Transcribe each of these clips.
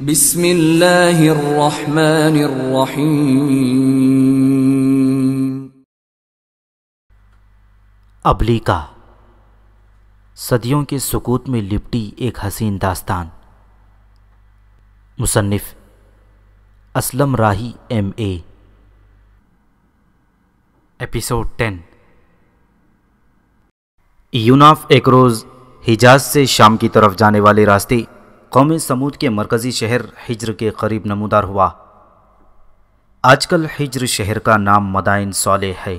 अबली अबलीका सदियों के सुकूत में लिपटी एक हसीन दास्तान मुसन्फ़ Aslam Rahi M A episode ten यूनाफ एक रोज़ हिजाज से शाम की तरफ जाने वाले रास्ते कौम समूद के मरकज़ी शहर हिजर के करीब नमूदार हुआ आजकल हिजर शहर का नाम मदाइन सौले है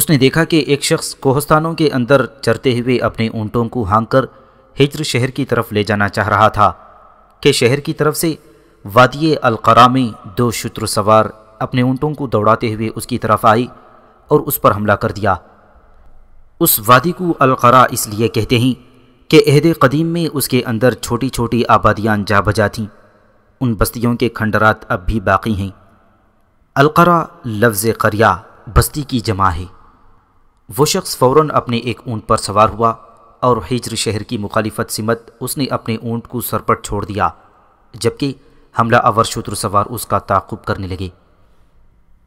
उसने देखा कि एक शख्स कोहस्तानों के अंदर चरते हुए अपने ऊँटों को हाँक कर हिजर शहर की तरफ ले जाना चाह रहा था कि शहर की तरफ से वादिय अलकरामी में दो शत्र सवार अपने ऊँटों को दौड़ाते हुए उसकी तरफ आई और उस पर हमला कर दिया उस वादी को अलकरा इसलिए कहते हैं कि अहद कदीम में उसके अंदर छोटी छोटी आबादियाँ जा बजा थीं उन बस्तियों के खंडरात अब भी बाकी हैं अलकरा लफ्ज़ करिया बस्ती की जमा है वो शख्स फ़ौर अपने एक ऊँट पर सवार हुआ और हिजर शहर की मुखालफत सिमत उसने अपने ऊँट को सरपट छोड़ दिया जबकि हमला अवर शत्र सवार उसका ताकुब करने लगे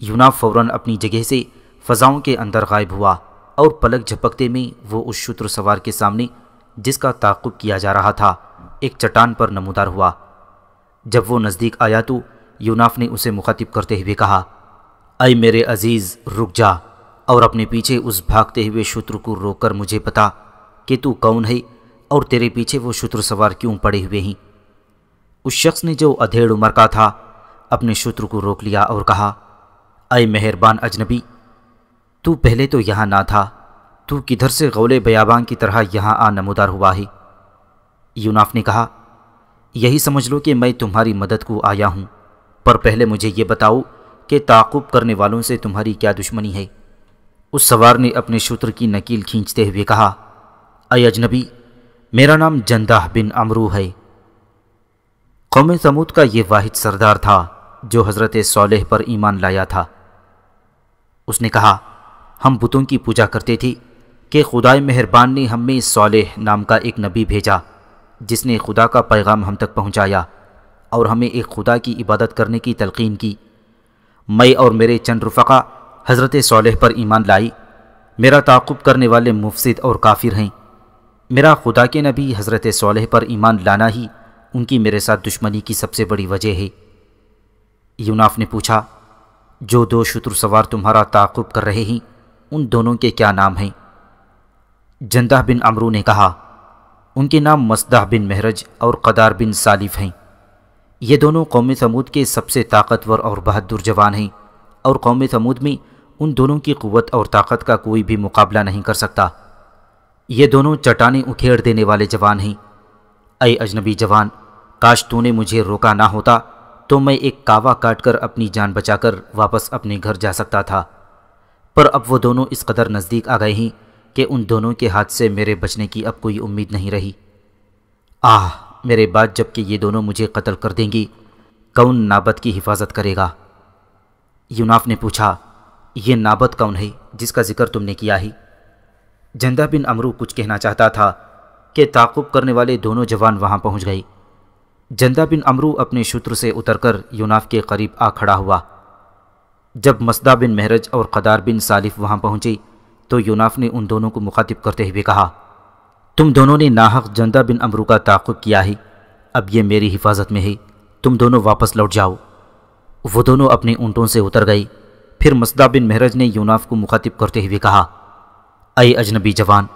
यूना फ़ौर अपनी जगह से फ़जाओं के अंदर गायब हुआ और पलक झपकते में वो उस शत्र सवार के सामने जिसका ताकुब किया जा रहा था एक चट्टान पर नमोदार हुआ जब वो नज़दीक आया तो यूनाफ ने उसे मुखातिब करते हुए कहा अय मेरे अजीज़ रुक जा और अपने पीछे उस भागते हुए शत्रु को रोककर मुझे पता कि तू कौन है और तेरे पीछे वो शत्रु सवार क्यों पड़े हुए हैं उस शख्स ने जो अधेड़ उम्र का था अपने शत्रु को रोक लिया और कहा अय मेहरबान अजनबी तू पहले तो यहाँ ना था तू किधर से गौले बयाबान की तरह यहाँ आ नमोदार हुआ ही यूनाफ ने कहा यही समझ लो कि मैं तुम्हारी मदद को आया हूँ पर पहले मुझे ये बताओ कि ताकुब करने वालों से तुम्हारी क्या दुश्मनी है उस सवार ने अपने शूत्र की नकील खींचते हुए कहा अय अजनबी मेरा नाम जंदाह बिन अमरू है कौम समूद का ये वाहिद सरदार था जो हज़रत सोलह पर ईमान लाया था उसने कहा हम बुतों की पूजा करते थे कि खुदाए मेहरबान ने हमें सालेह नाम का एक नबी भेजा जिसने खुदा का पैगाम हम तक पहुंचाया और हमें एक खुदा की इबादत करने की तलकीन की मैं और मेरे चंद रफ़ा हज़रत सालेह पर ईमान लाई मेरा ताकुब करने वाले मुफसद और काफिर हैं मेरा खुदा के नबी हज़रत सालेह पर ईमान लाना ही उनकी मेरे साथ दुश्मनी की सबसे बड़ी वजह है यूनाफ ने पूछा जो दो शत्रु सवार तुम्हारा ताकुब कर रहे हैं उन दोनों के क्या नाम हैं जंदा बिन अमरू ने कहा उनके नाम मसदाह बिन महरज और कदार बिन सालिफ हैं ये दोनों कौम समूद के सबसे ताकतवर और बहादुर जवान हैं और कौम समूद में उन दोनों की क़वत और ताकत का कोई भी मुकाबला नहीं कर सकता ये दोनों चटाने उखेड़ देने वाले जवान हैं अय अजनबी जवान काश तूने मुझे रोका ना होता तो मैं एक कावा काट कर अपनी जान बचाकर वापस अपने घर जा सकता था पर अब वो दोनों इस कदर नज़दीक आ गए हैं कि उन दोनों के हाथ से मेरे बचने की अब कोई उम्मीद नहीं रही आह मेरे बाद जबकि ये दोनों मुझे कत्ल कर देंगी कौन नाबत की हिफाजत करेगा यूनाफ ने पूछा ये नाबत कौन है जिसका जिक्र तुमने किया ही जंदा बिन अमरू कुछ कहना चाहता था कि ताकुब करने वाले दोनों जवान वहाँ पहुँच गए जंदा बिन अमरू अपने शूत्र से उतरकर यूनाफ के करीब आ खड़ा हुआ जब मसदा बिन महरज और कदार बिन सालिफ वहाँ पहुँची तो यूनाफ ने उन दोनों को मुखातिब करते हुए कहा तुम दोनों ने नाहक जंदा बिन अमरू का ताकुब किया ही अब ये मेरी हिफाजत में है तुम दोनों वापस लौट जाओ वो दोनों अपने ऊँटों से उतर गई फिर मसदा बिन महरज ने यूनाफ को मुखातिब करते हुए कहा अय अजनबी जवान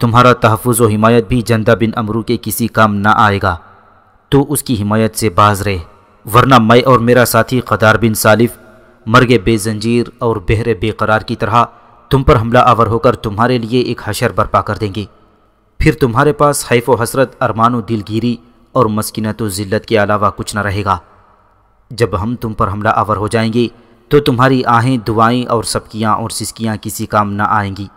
तुम्हारा तहफ़ व हिमायत भी जंदा बिन अमरू के किसी काम ना आएगा तो उसकी हिमायत से बाज रहे वरना मैं और मेरा साथी कदार बिन सालिफ मरगे बेजंजीर और बहर बेकरार की तरह तुम पर हमला आवर होकर तुम्हारे लिए एक हशर बर्पा कर देंगे फिर तुम्हारे पास हैफ व हसरत अरमान दिलगिरी और मस्किनत ज़िल्लत के अलावा कुछ न रहेगा जब हम तुम पर हमला आवर हो जाएंगे तो तुम्हारी आहें दुआएं और सबकियाँ और सिसकियाँ किसी काम न आएंगी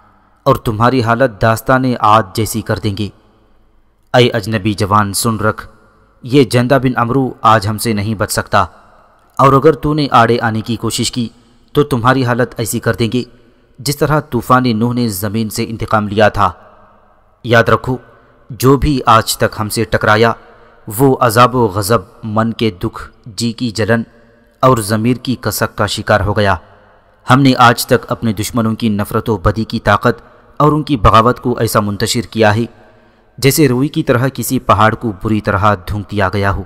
और तुम्हारी हालत दास्तान आद जैसी कर देंगे अय अजनबी जवान सुन रख ये जंदा बिन अमरू आज हमसे नहीं बच सकता और अगर तूने आड़े आने की कोशिश की तो तुम्हारी हालत ऐसी कर देंगे जिस तरह तूफ़ान नूह ने ज़मीन से इंतकाम लिया था याद रखो जो भी आज तक हमसे टकराया वो अजाब गज़ब मन के दुख जी की जलन और ज़मीर की कसक का शिकार हो गया हमने आज तक अपने दुश्मनों की नफ़रत व बदी की ताकत और उनकी बगावत को ऐसा मुंतशिर किया है जैसे रुई की तरह किसी पहाड़ को बुरी तरह धुंक दिया गया हो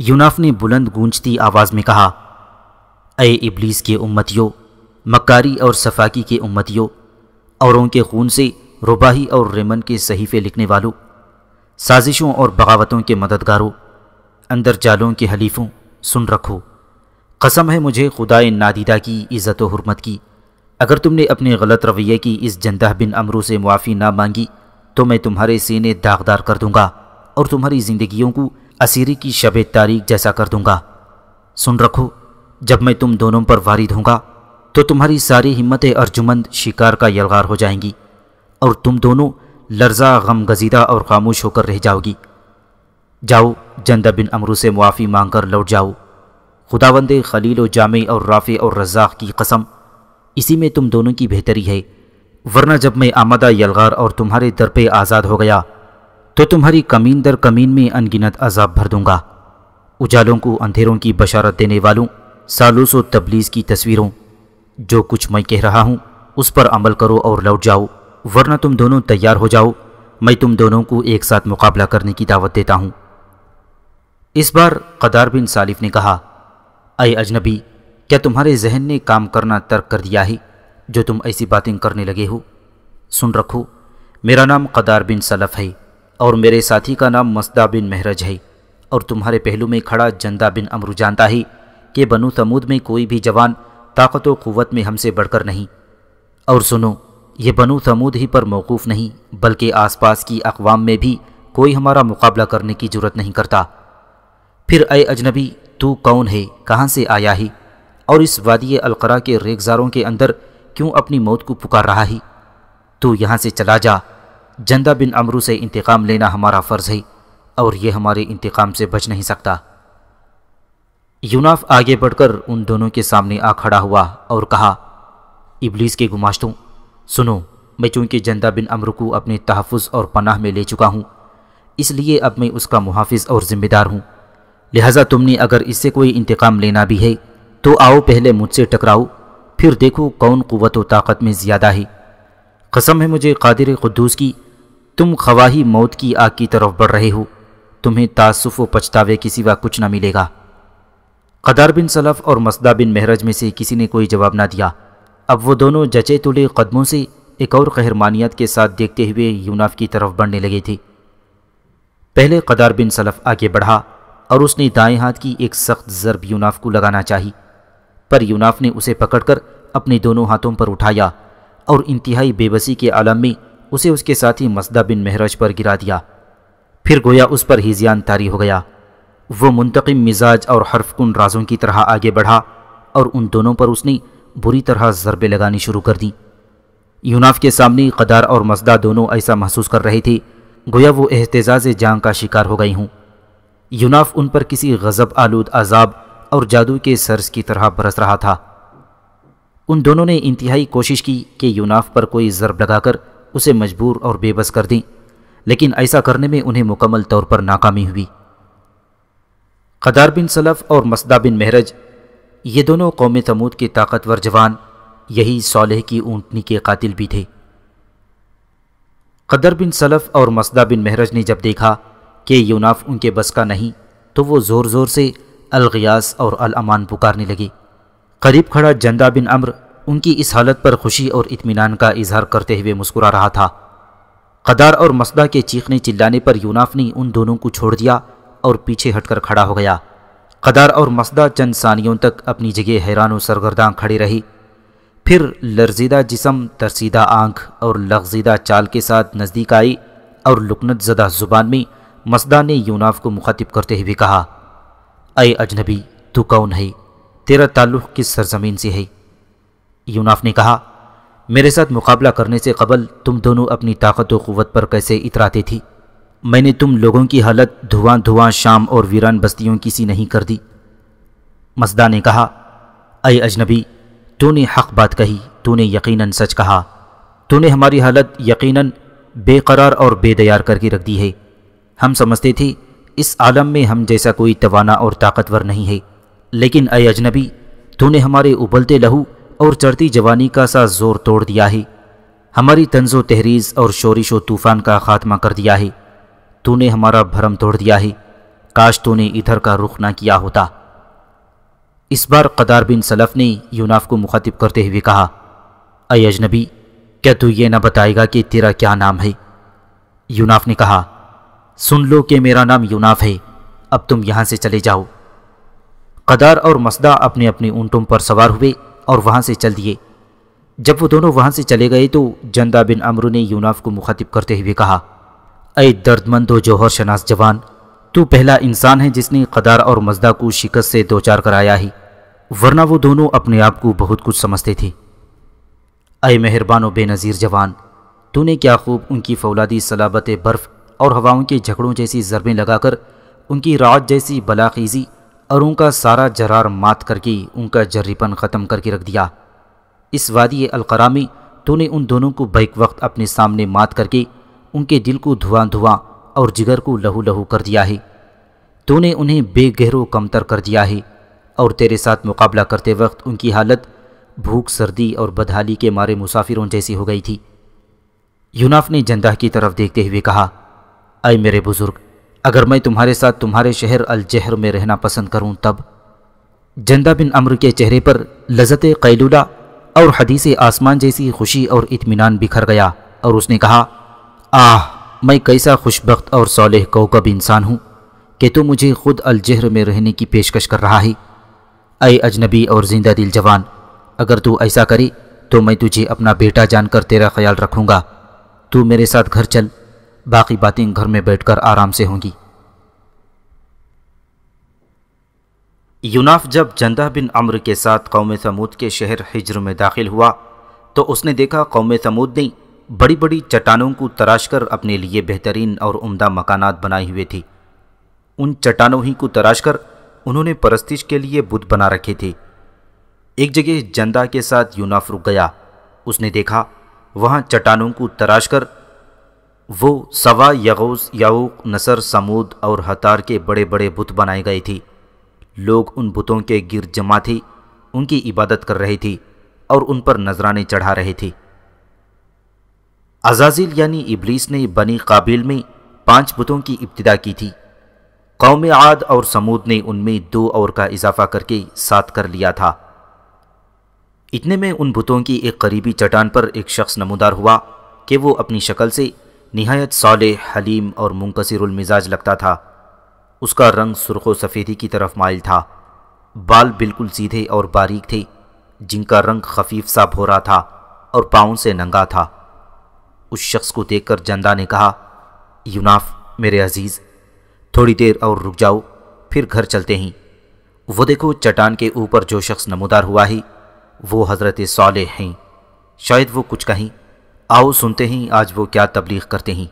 यूनाफ ने बुलंद गूंजती आवाज़ में कहा ए इब्लीस के उम्मतियों मकारी और सफाकी के उम्मतियों और उनके खून से रुबाही और रेमन के सहीफे लिखने वालों साजिशों और बगावतों के मददगारों अंदर जालों के हलीफों सुन रखो कसम है मुझे खुदाए नादिदा की इज़्ज़त हरमत की अगर तुमने अपने गलत रवैये की इस जंदह बिन अमरू से मुआफ़ी ना मांगी तो मैं तुम्हारे सीने दागदार कर दूंगा और तुम्हारी ज़िंदगियों को असीरी की शब तारीख जैसा कर दूंगा सुन रखो जब मैं तुम दोनों पर वारिद हूँगा तो तुम्हारी सारी हिम्मतें अर्जुमंद शिकार का यलगार हो जाएंगी और तुम दोनों लर्जा गम गजीदा और खामोश होकर रह जाओगी जाओ जंदा बिन अमरू से मुआफ़ी मांग कर लौट जाओ खुदावंद खलील जाम और राफ़ी और रज़ाक की कसम इसी में तुम दोनों की बेहतरी है वरना जब मैं आमदा यलगार और तुम्हारे दर पे आज़ाद हो गया तो तुम्हारी कमीन दर कमीन में अनगिनत अजाब भर दूंगा उजालों को अंधेरों की बशारत देने वालों सालूस व तबलीज़ की तस्वीरों जो कुछ मैं कह रहा हूँ उस पर अमल करो और लौट जाओ वरना तुम दोनों तैयार हो जाओ मैं तुम दोनों को एक साथ मुकाबला करने की दावत देता हूँ इस बार कदार बिन सालिफ ने कहा अय अजनबी क्या तुम्हारे जहन ने काम करना तर्क कर दिया है जो तुम ऐसी बातें करने लगे हो सुन रखो मेरा नाम कदार बिन सलफ है और मेरे साथी का नाम मसदा बिन महरज है और तुम्हारे पहलू में खड़ा जंदा बिन अमरू जानता है कि बनु समूद में कोई भी जवान ताकत व क़वत में हमसे बढ़कर नहीं और सुनो ये बनु समूद ही पर मौकूफ़ नहीं बल्कि आसपास की अकवाम में भी कोई हमारा मुकाबला करने की जरूरत नहीं करता फिर अय अजनबी तू कौन है कहाँ से आया ही और इस वादी अलकरा के रेगजारों के अंदर क्यों अपनी मौत को पुकार रहा ही तू यहाँ से चला जा जंदा बिन अमरू से इंतकाम लेना हमारा फ़र्ज़ है और ये हमारे इंतकाम से बच नहीं सकता यूनाफ आगे बढ़कर उन दोनों के सामने आ खड़ा हुआ और कहा इबलीस के गुमाश्तों सुनो मैं चूंकि जंदा बिन अमर को अपने तहफ़ और पनाह में ले चुका हूँ इसलिए अब मैं उसका मुहाफ़ और ज़िम्मेदार हूँ लिहाजा तुमने अगर इससे कोई इंतकाम लेना भी है तो आओ पहले मुझसे टकराओ फिर देखो कौन क़वत व ताकत में ज़्यादा है कसम है मुझे कादिर खुदूस की तुम खवाही मौत की आग की तरफ बढ़ रहे हो तुम्हें तासुफ़ व पछतावे के सिवा कुछ न मिलेगा कदार बिन सलफ और मसदा बिन महरज में से किसी ने कोई जवाब ना दिया अब वो दोनों जचे तुले कदमों से एक और कहरमानियत के साथ देखते हुए यूनाफ की तरफ बढ़ने लगे थे पहले कदार बिन सलफ आगे बढ़ा और उसने दाएं हाथ की एक सख्त ज़रब यूनाफ को लगाना चाही पर यूनाफ ने उसे पकड़कर अपने दोनों हाथों पर उठाया और इंतहाई बेबसी के आलम में उसे उसके साथ ही मसदा बिन महरज पर गिरा दिया फिर गोया उस पर हिजियान तारी हो गया वो मुंतकिम मिजाज और हर्फकुन राजों की तरह आगे बढ़ा और उन दोनों पर उसने बुरी तरह ज़रबे लगानी शुरू कर दी यूनाफ के सामने कदार और मजदा दोनों ऐसा महसूस कर रहे थे गोया वो एहतजाज जंग का शिकार हो गई हूँ यूनाफ उन पर किसी गज़ब आलूद अजाब और जादू के सर्स की तरह बरस रहा था उन दोनों ने इंतहाई कोशिश की कि यूनाफ पर कोई ज़रब लगाकर उसे मजबूर और बेबस कर दें लेकिन ऐसा करने में उन्हें मुकम्मल तौर पर नाकामी हुई कदार बिन सलफ़ और मसदा बिन महरज ये दोनों कौम तमूद के ताकतवर जवान यही सोलह की ऊँटनी के कातिल भी थे कदर बिन सलफ़ और मसदा बिन महरज ने जब देखा कि यूनाफ उनके बस का नहीं तो वो ज़ोर ज़ोर से अलगयास और अलमान पुकारने लगे करीब खड़ा जंदा बिन अम्र उनकी इस हालत पर खुशी और इत्मीनान का इजहार करते हुए मुस्कुरा रहा था कदार और मसदा के चीखने चिल्लाने पर यूनाफ ने उन दोनों को छोड़ दिया और पीछे हटकर खड़ा हो गया कदार और मसदा चंद सानियों तक अपनी जगह हैरान सरगर्दां खड़ी रही फिर लर्जीदा जिसम तरसीदा आंख और लगजीदा चाल के साथ नज़दीक आई और लुकनत ज़दा ज़ुबान में मसदा ने यूनाफ को मुखातिब करते हुए कहा अय अजनबी तू कौन है तेरा ताल्लुक़ किस सरजमीन से है यूनाफ ने कहा मेरे साथ मुकाबला करने से कबल तुम दोनों अपनी ताकत व क़वत पर कैसे इतराती थी मैंने तुम लोगों की हालत धुआं धुआं शाम और वीरान बस्तियों की सी नहीं कर दी मसदा ने कहा अय अजनबी तूने हक बात कही तूने यकीनन सच कहा तूने हमारी हालत यकीनन बेकरार और बेदयार करके रख दी है हम समझते थे इस आलम में हम जैसा कोई तवाना और ताकतवर नहीं है लेकिन अय अजनबी तूने हमारे उबलते लहू और चढ़ती जवानी का सा जोर तोड़ दिया है हमारी तंजो तहरीज और शोरिश व तूफ़ान का खात्मा कर दिया है तूने हमारा भरम तोड़ दिया है काश तूने इधर का रुख ना किया होता इस बार कदार बिन सलफ ने यूनाफ को मुखातिब करते हुए कहा अय अजनबी क्या तू ये ना बताएगा कि तेरा क्या नाम है यूनाफ ने कहा सुन लो कि मेरा नाम यूनाफ है अब तुम यहां से चले जाओ कदार और मसदा अपने अपने ऊंटों पर सवार हुए और वहाँ से चल दिए जब वो दोनों वहाँ से चले गए तो जंदा बिन अमरू ने यूनाफ को मुखातिब करते हुए कहा अय दर्दमंदो जौहर शनास जवान तू पहला इंसान है जिसने कदार और मजदा को शिकस्त से दो चार कराया ही वरना वो दोनों अपने आप को बहुत कुछ समझते थे अय मेहरबान बेनज़ीर जवान तूने क्या खूब उनकी फौलादी सलाबत बर्फ़ और हवाओं के झगड़ों जैसी ज़रबें लगाकर उनकी रात जैसी बलाखीज़ी और उनका सारा जरार मात करके उनका जर्रीपन ख़त्म करके रख दिया इस वादी अलकरामी तूने उन दोनों को बैक वक्त अपने सामने मात करके उनके दिल को धुआं धुआं और जिगर को लहू लहू कर दिया है तूने उन्हें बेगहरों कमतर कर दिया है और तेरे साथ मुकाबला करते वक्त उनकी हालत भूख सर्दी और बदहाली के मारे मुसाफिरों जैसी हो गई थी यूनाफ ने जंदाह की तरफ देखते हुए कहा अय मेरे बुज़ुर्ग अगर मैं तुम्हारे साथ तुम्हारे शहर अलजहर में रहना पसंद करूं तब जंदा बिन अम्र के चेहरे पर लजत कैलूला और हदीस आसमान जैसी खुशी और इत्मीनान बिखर गया और उसने कहा आह मैं कैसा खुशबक और सोलह कोकब इंसान हूँ कि तू मुझे खुद अलजहर में रहने की पेशकश कर रहा है अय अजनबी और जिंदा दिल जवान अगर तू ऐसा करे तो मैं तुझे अपना बेटा जानकर तेरा ख्याल रखूँगा तू मेरे साथ घर चल बाकी बातें घर में बैठकर आराम से होंगी यूनाफ जब जंदा बिन अम्र के साथ कौम समूद के शहर हिजर में दाखिल हुआ तो उसने देखा कौम समूद ने बड़ी बड़ी चट्टानों को तराशकर अपने लिए बेहतरीन और उम्दा मकानात बनाए हुए थी उन चट्टानों ही को तराशकर उन्होंने परस्तिश के लिए बुत बना रखे थे एक जगह जंदा के साथ यूनाफ रुक गया उसने देखा वहाँ चट्टानों को तराश कर वो सवा यगोस याऊक नसर समूद और हतार के बड़े बड़े बुत बनाए गए थे लोग उन बुतों के गिर जमा थे उनकी इबादत कर रहे थे और उन पर नजराने चढ़ा रहे थी अजाजिल यानी इबलीस ने बनी काबिल में पांच बुतों की इब्तदा की थी कौम आद और समूद ने उनमें दो और का इजाफा करके सात कर लिया था इतने में उन बुतों की एक करीबी चट्टान पर एक शख्स नमूदार हुआ कि वो अपनी शक्ल से नहायत सौले हलीम और मिजाज लगता था उसका रंग सुरख सफ़ेदी की तरफ माइल था बाल बिल्कुल सीधे और बारीक थे जिनका रंग खफीफ सा भोरा था और पाँव से नंगा था उस शख्स को देखकर जंदा ने कहा यूनाफ मेरे अजीज़ थोड़ी देर और रुक जाओ फिर घर चलते ही वो देखो चट्टान के ऊपर जो शख्स नमोदार हुआ ही वो हज़रत सौले हैं शायद वो कुछ कहीं आओ सुनते ही आज वो क्या तबलीग करते हैं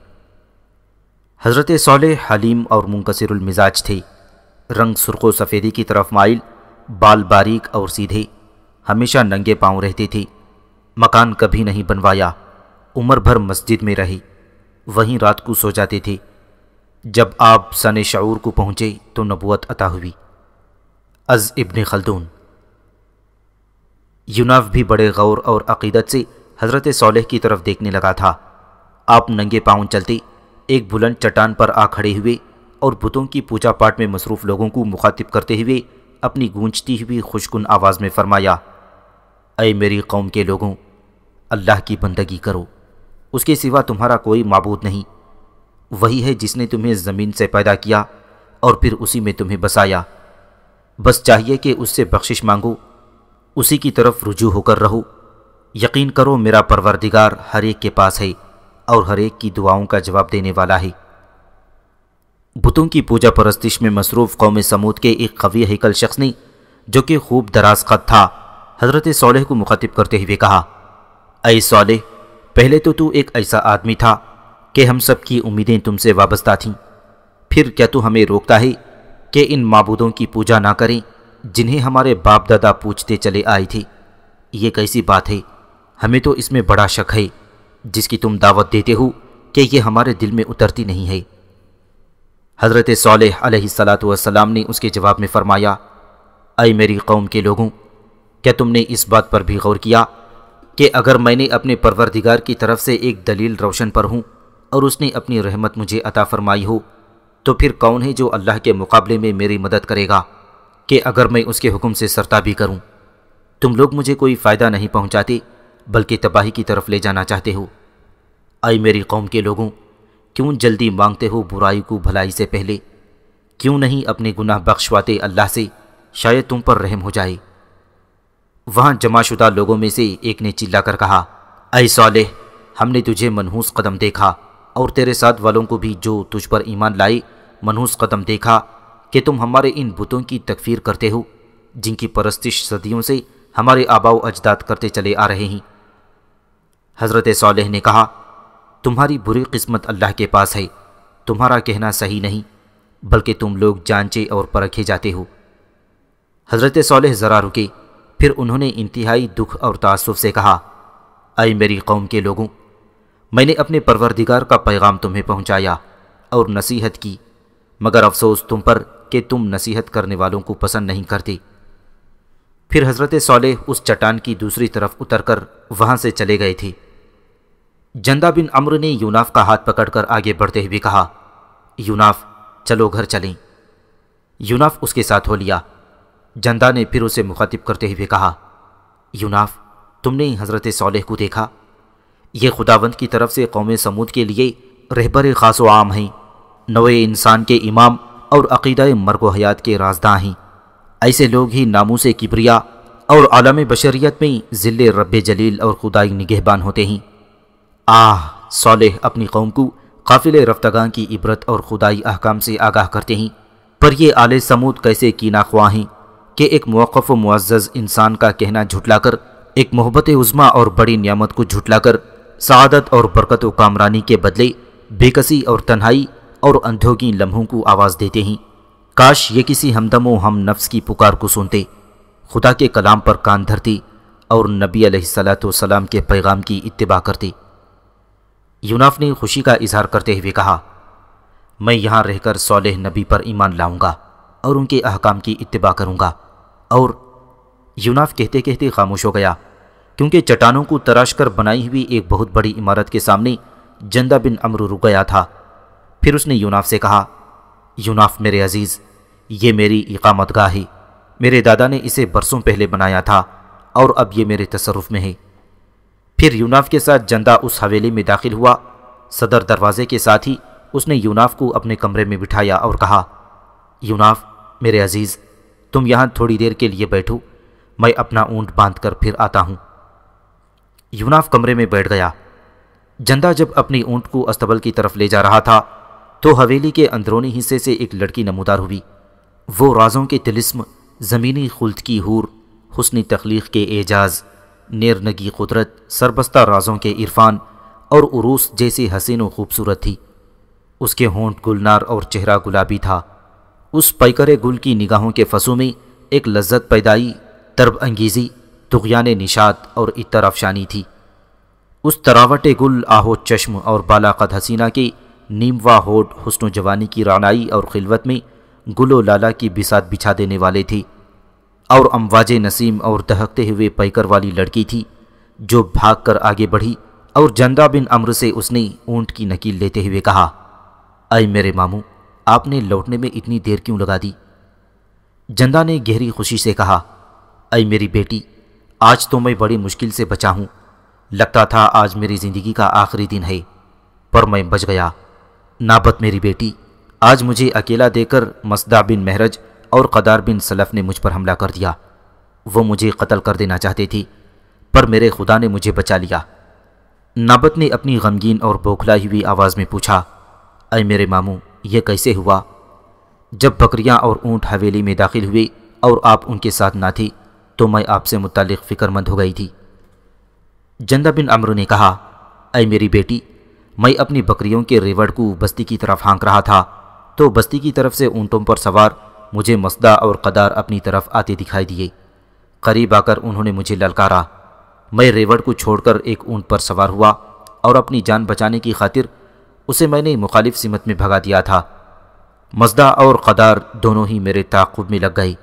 हज़रत सौले हलीम और मिजाज थे रंग सुरखो सफ़ेदी की तरफ माइल बाल बारीक और सीधे हमेशा नंगे पांव रहते थे मकान कभी नहीं बनवाया उम्र भर मस्जिद में रही वहीं रात को सो जाती थी जब आप सन शूर को पहुँचे तो नबूत अता हुई अज़ इब्ने खलदून यूनाफ भी बड़े गौर और अकीदत से हज़रत सोलह की तरफ देखने लगा था आप नंगे पाँव चलते एक बुलंद चट्टान पर आ खड़े हुए और बुतों की पूजा पाठ में मसरूफ़ लोगों को मुखातिब करते हुए अपनी गूंजती हुई खुशकुन आवाज़ में फरमाया अय मेरी कौम के लोगों अल्लाह की बंदगी करो उसके सिवा तुम्हारा कोई मबूद नहीं वही है जिसने तुम्हें ज़मीन से पैदा किया और फिर उसी में तुम्हें बसाया बस चाहिए कि उससे बख्शिश मांगो उसी की तरफ रुजू होकर रहो यकीन करो मेरा परवरदिगार हर एक के पास है और हर एक की दुआओं का जवाब देने वाला है बुतों की पूजा परस्तिश में मसरूफ़ कौम समूद के एक कवी हिकल शख्स ने जो कि खूब दराज खत था हज़रत सोलह को मुखातिब करते हुए कहा अय सोलह पहले तो तू एक ऐसा आदमी था कि हम सब की उम्मीदें तुमसे वाबस्ता थीं फिर क्या तू हमें रोकता है कि इन माबूदों की पूजा ना करें जिन्हें हमारे बाप दादा पूछते चले आए थे ये कैसी बात है हमें तो इसमें बड़ा शक है जिसकी तुम दावत देते हो कि ये हमारे दिल में उतरती नहीं है हज़रत सलात वसलाम ने उसके जवाब में फ़रमाया अय मेरी कौम के लोगों क्या तुमने इस बात पर भी गौर किया कि अगर मैंने अपने परवरदिगार की तरफ से एक दलील रोशन पर हूँ और उसने अपनी रहमत मुझे अता फरमाई हो तो फिर कौन है जो अल्लाह के मुकाबले में मेरी मदद करेगा कि अगर मैं उसके हुक्म से सरता भी करूँ तुम लोग मुझे कोई फ़ायदा नहीं पहुँचाते बल्कि तबाही की तरफ ले जाना चाहते हो आई मेरी कौम के लोगों क्यों जल्दी मांगते हो बुराई को भलाई से पहले क्यों नहीं अपने गुनाह बख्शवाते अल्लाह से शायद तुम पर रहम हो जाए वहां जमाशुदा लोगों में से एक ने चिल्लाकर कहा ऐ सौले हमने तुझे मनहूस कदम देखा और तेरे साथ वालों को भी जो तुझ पर ईमान लाए मनहूस कदम देखा कि तुम हमारे इन बुतों की तकफीर करते हो जिनकी परस्तिश सदियों से हमारे आबाव अजदाद करते चले आ रहे हैं हज़रत सौलह ने कहा तुम्हारी बुरी किस्मत अल्लाह के पास है तुम्हारा कहना सही नहीं बल्कि तुम लोग जांचे और परखे जाते हो हज़रत सौलह ज़रा रुके फिर उन्होंने इंतहाई दुख और तसुफ़ से कहा आए मेरी कौम के लोगों मैंने अपने परवरदिगार का पैगाम तुम्हें पहुंचाया और नसीहत की मगर अफसोस तुम पर कि तुम नसीहत करने वालों को पसंद नहीं करती फिर हज़रत सौले उस चट्टान की दूसरी तरफ उतर कर वहाँ से चले गए थे जंदा बिन अम्र ने यूनाफ का हाथ पकड़कर आगे बढ़ते हुए कहा यूनाफ चलो घर चलें यूनाफ उसके साथ हो लिया जंदा ने फिर उसे मुखातिब करते हुए कहा यूनाफ तुमने ही हज़रत सोलह को देखा यह खुदावंत की तरफ से कौम समूद के लिए रहबर खास आम हैं नवे इंसान के इमाम और अकीदा मर्ग हयात के राजदा हैं ऐसे लोग ही नामों से किबरिया और आलम बशरियत में ज़िले रब जलील और खुदाई निगहबान होते हैं आह सोलह अपनी कौम को काफिल रफ्तगां की इबरत और खुदाई अहकाम से आगाह करते हैं पर यह आले समूद कैसे की नाख्वा हैं कि एक मौक़ मुआज़ इंसान का कहना झुटलाकर एक मोहब्बत उज़मा और बड़ी नियामत को झुटलाकर सदत और बरकत व कामरानी के बदले बेकसी और तन्हाई और अंधोगी लम्हों को आवाज़ देते हैं काश ये किसी हमदमो हम नफ्स की पुकार को सुनते खुदा के कलाम पर कान धरती और नबी सलाम के पैगाम की इतबा करती यूनाफ ने खुशी का इजहार करते हुए कहा मैं यहाँ रहकर सोलह नबी पर ईमान लाऊंगा और उनके अहकाम की इतबा करूँगा और यूनाफ कहते कहते खामोश हो गया क्योंकि चट्टानों को तराश कर बनाई हुई एक बहुत बड़ी इमारत के सामने जंदा बिन अमर रुक गया था फिर उसने यूनाफ से कहा यूनाफ मेरे अजीज़ ये मेरी इकामत गाह है मेरे दादा ने इसे बरसों पहले बनाया था और अब ये मेरे तसरफ़ में है फिर यूनाफ के साथ जंदा उस हवेली में दाखिल हुआ सदर दरवाजे के साथ ही उसने यूनाफ को अपने कमरे में बिठाया और कहा यूनाफ मेरे अजीज़ तुम यहाँ थोड़ी देर के लिए बैठो मैं अपना ऊंट बांध कर फिर आता हूँ यूनाफ कमरे में बैठ गया जंदा जब अपनी ऊंट को अस्तबल की तरफ ले जा रहा था तो हवेली के अंदरूनी हिस्से से एक लड़की नमोदार हुई वो राजों के तिलिस्म ज़मीनी खुल्द की हूर हसन तख्लीक के एजाज नेरनगी कुदरत सरबस्ता राजों के इरफान और उरूस जैसी हसीन व खूबसूरत थी उसके होंठ गुलनार और चेहरा गुलाबी था उस पैकर गुल की निगाहों के फसू में एक लज्जत पैदाई तरब अंगीजी तुगयान निशात और इतर अफशानी थी उस तरावट गुल आहो चश्म और बालाकद हसीना के नीमवा होठ हुसन जवानी की रानाई और खिलवत में गुलो लाला की बिसात बिछा देने वाले थे और अमवाज नसीम और दहकते हुए पैकर वाली लड़की थी जो भाग कर आगे बढ़ी और जंदा बिन अम्र से उसने ऊंट की नकील लेते हुए कहा अय मेरे मामू आपने लौटने में इतनी देर क्यों लगा दी जंदा ने गहरी खुशी से कहा अय मेरी बेटी आज तो मैं बड़ी मुश्किल से बचा हूँ लगता था आज मेरी ज़िंदगी का आखिरी दिन है पर मैं बच गया नाबत मेरी बेटी आज मुझे अकेला देकर मसदा बिन महरज और कदार बिन सलफ ने मुझ पर हमला कर दिया वो मुझे कत्ल कर देना चाहती थी पर मेरे खुदा ने मुझे बचा लिया नाबत ने अपनी गमगीन और बौखलाई हुई आवाज़ में पूछा अय मेरे मामू यह कैसे हुआ जब बकरियां और ऊंट हवेली में दाखिल हुए और आप उनके साथ ना थी तो मैं आपसे मुतलक फ़िक्रमंद हो गई थी जंदा बिन अमरू ने कहा अय मेरी बेटी मैं अपनी बकरियों के रेवड़ को बस्ती की तरफ हाँक रहा था तो बस्ती की तरफ से ऊँटों पर सवार मुझे मसदा और कदार अपनी तरफ आते दिखाई दिए करीब आकर उन्होंने मुझे ललकारा मैं रेवड़ को छोड़कर एक ऊँट पर सवार हुआ और अपनी जान बचाने की खातिर उसे मैंने मुखालिफ सिमत में भगा दिया था मजदा और कदार दोनों ही मेरे ताकुब में लग गई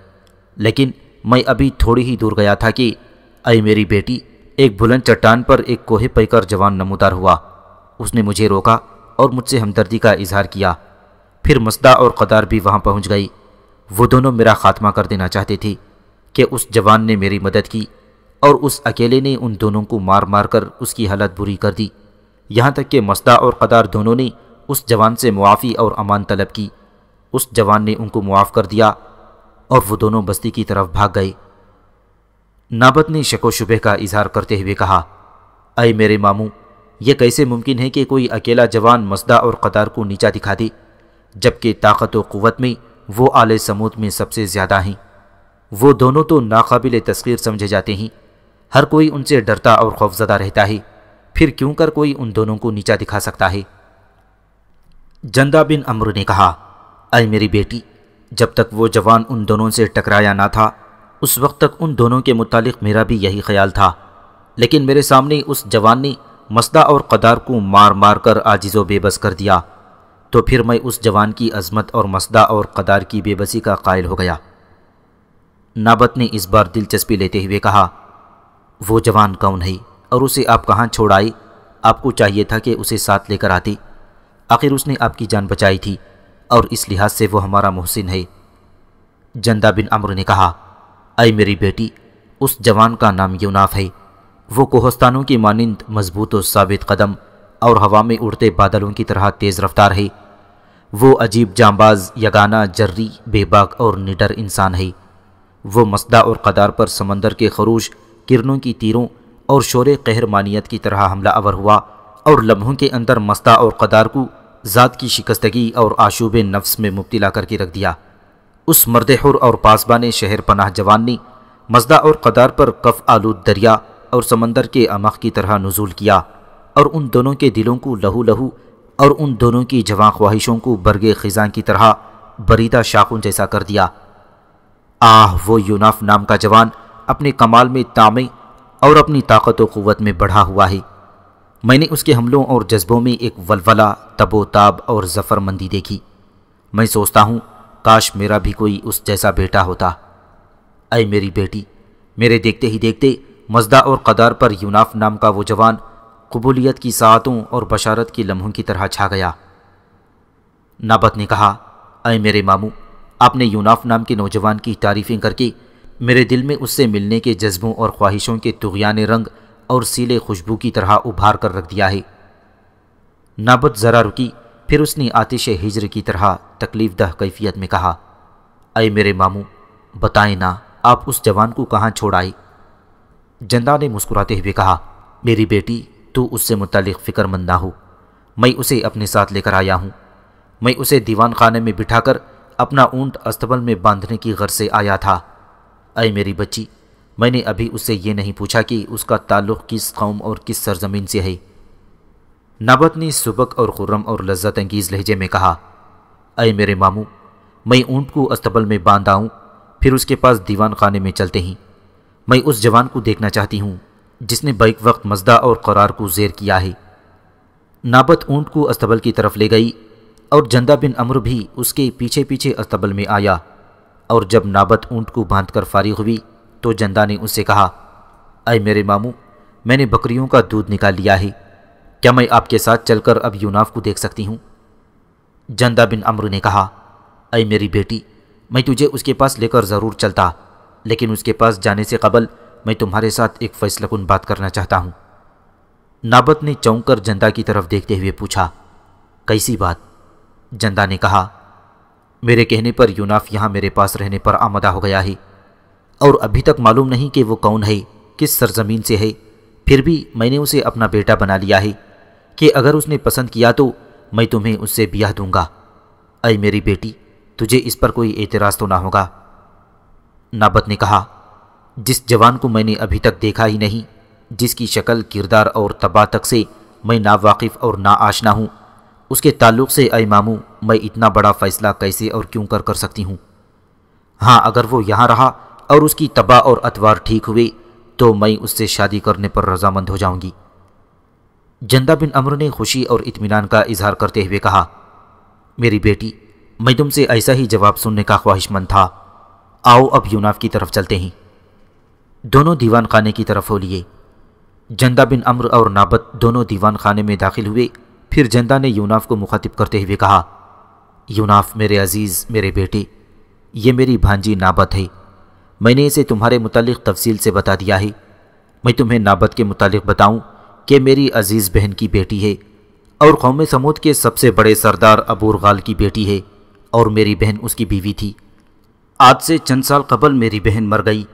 लेकिन मैं अभी थोड़ी ही दूर गया था कि अय मेरी बेटी एक बुलंद चट्टान पर एक कोहे पैकर जवान नमोदार हुआ उसने मुझे रोका और मुझसे हमदर्दी का इजहार किया फिर मसदा और कदार भी वहाँ पहुँच गई वो दोनों मेरा खात्मा कर देना चाहती थी कि उस जवान ने मेरी मदद की और उस अकेले ने उन दोनों को मार मार कर उसकी हालत बुरी कर दी यहाँ तक कि मसदा और कदार दोनों ने उस जवान से मुआफ़ी और अमान तलब की उस जवान ने उनको मुआफ़ कर दिया और वो दोनों बस्ती की तरफ भाग गए नाबत ने शको शुबे का इजहार करते हुए कहा अय मेरे मामू ये कैसे मुमकिन है कि कोई अकेला जवान मस्दा और कदार को नीचा दिखा दे जबकि ताकत और क़वत में वो आले समूद में सबसे ज़्यादा हैं वो दोनों तो नाकबिल तस्खीर समझे जाते हैं हर कोई उनसे डरता और खौफजदा रहता है फिर क्यों कर कोई उन दोनों को नीचा दिखा सकता है जंदा बिन अमर ने कहा अय मेरी बेटी जब तक वो जवान उन दोनों से टकराया ना था उस वक्त तक उन दोनों के मुतालिक मेरा भी यही ख्याल था लेकिन मेरे सामने उस जवान ने मसदा और कदार को मार मार कर आजिज़ो बेबस कर दिया तो फिर मैं उस जवान की अजमत और मसदा और कदार की बेबसी का कायल हो गया नाबत ने इस बार दिलचस्पी लेते हुए कहा वो जवान कौन है और उसे आप कहाँ छोड़ आई आपको चाहिए था कि उसे साथ लेकर आती आखिर उसने आपकी जान बचाई थी और इस लिहाज से वो हमारा मोहसिन है जंदा बिन अम्र ने कहा आई मेरी बेटी उस जवान का नाम यूनाफ है वो कोहस्तानों की मानंद मजबूत और साबित कदम और हवा में उड़ते बादलों की तरह तेज़ रफ्तार है वो अजीब जांबाज यगाना जर्री बेबाक और निडर इंसान है वो मसदा और कदार पर समंदर के खरूश किरणों की तीरों और शोर कहरमानियत की तरह हमला अवर हुआ और लम्हों के अंदर मस्ता और कदार को ज़ात की शिकस्तगी और आशूब नफ्स में मुबतला करके रख दिया उस मर्दहुर और पासबान शहर पनाह जवान ने मजदा और कदार पर कफ आलूद दरिया और समंदर के अमक की तरह नजूल किया और उन दोनों के दिलों को लहू लहू और उन दोनों की जवां ख्वाहिशों को बरगे ख़िज़ां की तरह बरीदा शाखों जैसा कर दिया आह वो यूनाफ नाम का जवान अपने कमाल में तामे और अपनी ताकत और क़वत में बढ़ा हुआ है मैंने उसके हमलों और जज्बों में एक वलवला तबोताब और ज़फ़रमंदी देखी मैं सोचता हूँ काश मेरा भी कोई उस जैसा बेटा होता अय मेरी बेटी मेरे देखते ही देखते मजदा और कदार पर यूनाफ नाम का वो जवान कबूलियत की सातों और बशारत की लम्हों की तरह छा गया नाबत ने कहा अय मेरे मामू आपने यूनाफ नाम के नौजवान की तारीफ़ें करके मेरे दिल में उससे मिलने के जज्बों और ख्वाहिशों के तुगयान रंग और सीले खुशबू की तरह उभार कर रख दिया है नाबत ज़रा रुकी फिर उसने आतिश हिजर की तरह तकलीफ दह कैफियत में कहा अय मेरे मामू बताएं ना आप उस जवान को कहाँ छोड़ आई जंदा ने मुस्कुराते हुए कहा मेरी बेटी तू उससे मुतलक फ़िक्रमंद ना हो मैं उसे अपने साथ लेकर आया हूँ मैं उसे दीवान खाने में बिठाकर अपना ऊंट अस्तबल में बांधने की गर से आया था अय मेरी बच्ची मैंने अभी उससे ये नहीं पूछा कि उसका ताल्लुक़ किस कौम और किस सरजमीन से है नाबत ने सुबक और खुर्रम और लज्जत अंगीज़ लहजे में कहा अय मेरे मामू मैं ऊंट को अस्तबल में बांध आऊँ फिर उसके पास दीवान खाने में चलते हैं मैं उस जवान को देखना चाहती हूँ जिसने बैक वक्त मजदा और करार को जेर किया है नाबत ऊंट को अस्तबल की तरफ ले गई और जंदा बिन अमर भी उसके पीछे पीछे अस्तबल में आया और जब नाबत ऊँट को बांध कर फारिग हुई तो जंदा ने उससे कहा अय मेरे मामू मैंने बकरियों का दूध निकाल लिया है क्या मैं आपके साथ चलकर अब यूनाफ को देख सकती हूँ जंदा बिन अम्र ने कहा अय मेरी बेटी मैं तुझे उसके पास लेकर ज़रूर चलता लेकिन उसके पास जाने से कबल मैं तुम्हारे साथ एक फैसलकुन बात करना चाहता हूँ नाबत ने चौंक कर जंदा की तरफ देखते हुए पूछा कैसी बात जंदा ने कहा मेरे कहने पर यूनाफ यहाँ मेरे पास रहने पर आमदा हो गया है और अभी तक मालूम नहीं कि वो कौन है किस सरजमीन से है फिर भी मैंने उसे अपना बेटा बना लिया है कि अगर उसने पसंद किया तो मैं तुम्हें उससे ब्याह दूंगा अय मेरी बेटी तुझे इस पर कोई एतराज़ तो ना होगा नाबत ने कहा जिस जवान को मैंने अभी तक देखा ही नहीं जिसकी शक्ल किरदार और तबाह तक से मैं नावाकिफ़ और ना आशना हूँ उसके ताल्लुक से अय मामू मैं इतना बड़ा फ़ैसला कैसे और क्यों कर कर सकती हूँ हाँ अगर वो यहाँ रहा और उसकी तबाह और अतवार ठीक हुए तो मैं उससे शादी करने पर रजामंद हो जाऊंगी जंदा बिन अमर ने खुशी और इत्मीनान का इजहार करते हुए कहा मेरी बेटी मैं तुमसे ऐसा ही जवाब सुनने का ख्वाहिशमंद था आओ अब यूनाफ की तरफ चलते हैं दोनों दीवान खाने की तरफ हो लिए जंदा बिन अम्र और नाबत दोनों दीवान खाने में दाखिल हुए फिर जंदा ने यूनाफ को मुखातिब करते हुए कहा यूनाफ मेरे अजीज़ मेरे बेटे ये मेरी भांजी नाबत है मैंने इसे तुम्हारे मुतलिक तफसील से बता दिया है मैं तुम्हें नाबत के मुतालिक बताऊं कि मेरी अजीज़ बहन की बेटी है और कौम समूद के सबसे बड़े सरदार अबूर गाल की बेटी है और मेरी बहन उसकी बीवी थी आज से चंद साल कबल मेरी बहन मर गई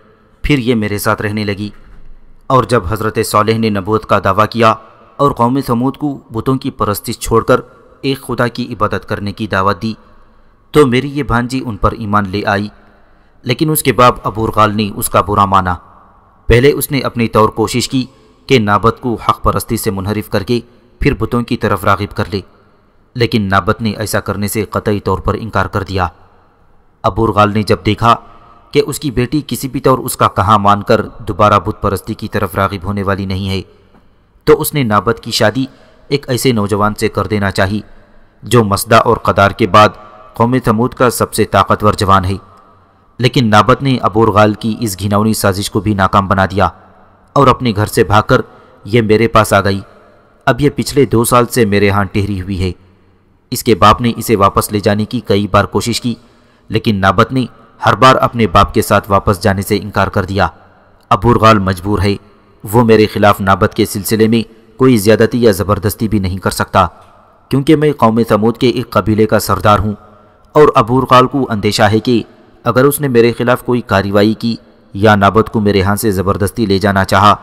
फिर ये मेरे साथ रहने लगी और जब हज़रत सालेह ने नबूत का दावा किया और कौम समूद को बुतों की परस्ती छोड़कर एक खुदा की इबादत करने की दावत दी तो मेरी ये भांजी उन पर ईमान ले आई लेकिन उसके बाप अबूरगाल ने उसका बुरा माना पहले उसने अपनी तौर कोशिश की कि नाबत को हक परस्ती से मुनहरफ करके फिर बुतों की तरफ रागिब कर ले लेकिन नाबत ने ऐसा करने से कतई तौर पर इनकार कर दिया अबूरगाल ने जब देखा कि उसकी बेटी किसी भी तौर उसका कहाँ मानकर दोबारा बुत परस्ती की तरफ रागिब होने वाली नहीं है तो उसने नाबद की शादी एक ऐसे नौजवान से कर देना चाहिए जो मसदा और कदार के बाद कौम समूद का सबसे ताकतवर जवान है लेकिन नाबद ने गाल की इस घिनौनी साजिश को भी नाकाम बना दिया और अपने घर से भागकर यह मेरे पास आ गई अब यह पिछले दो साल से मेरे यहाँ टहरी हुई है इसके बाप ने इसे वापस ले जाने की कई बार कोशिश की लेकिन नाबद ने हर बार अपने बाप के साथ वापस जाने से इनकार कर दिया अबूरगाल मजबूर है वो मेरे खिलाफ नाबत के सिलसिले में कोई ज़्यादती या ज़बरदस्ती भी नहीं कर सकता क्योंकि मैं कौम समूद के एक कबीले का सरदार हूँ और अबूरकाल को अंदेशा है कि अगर उसने मेरे खिलाफ कोई कार्रवाई की या नाबद को मेरे हाथ से ज़बरदस्ती ले जाना चाहा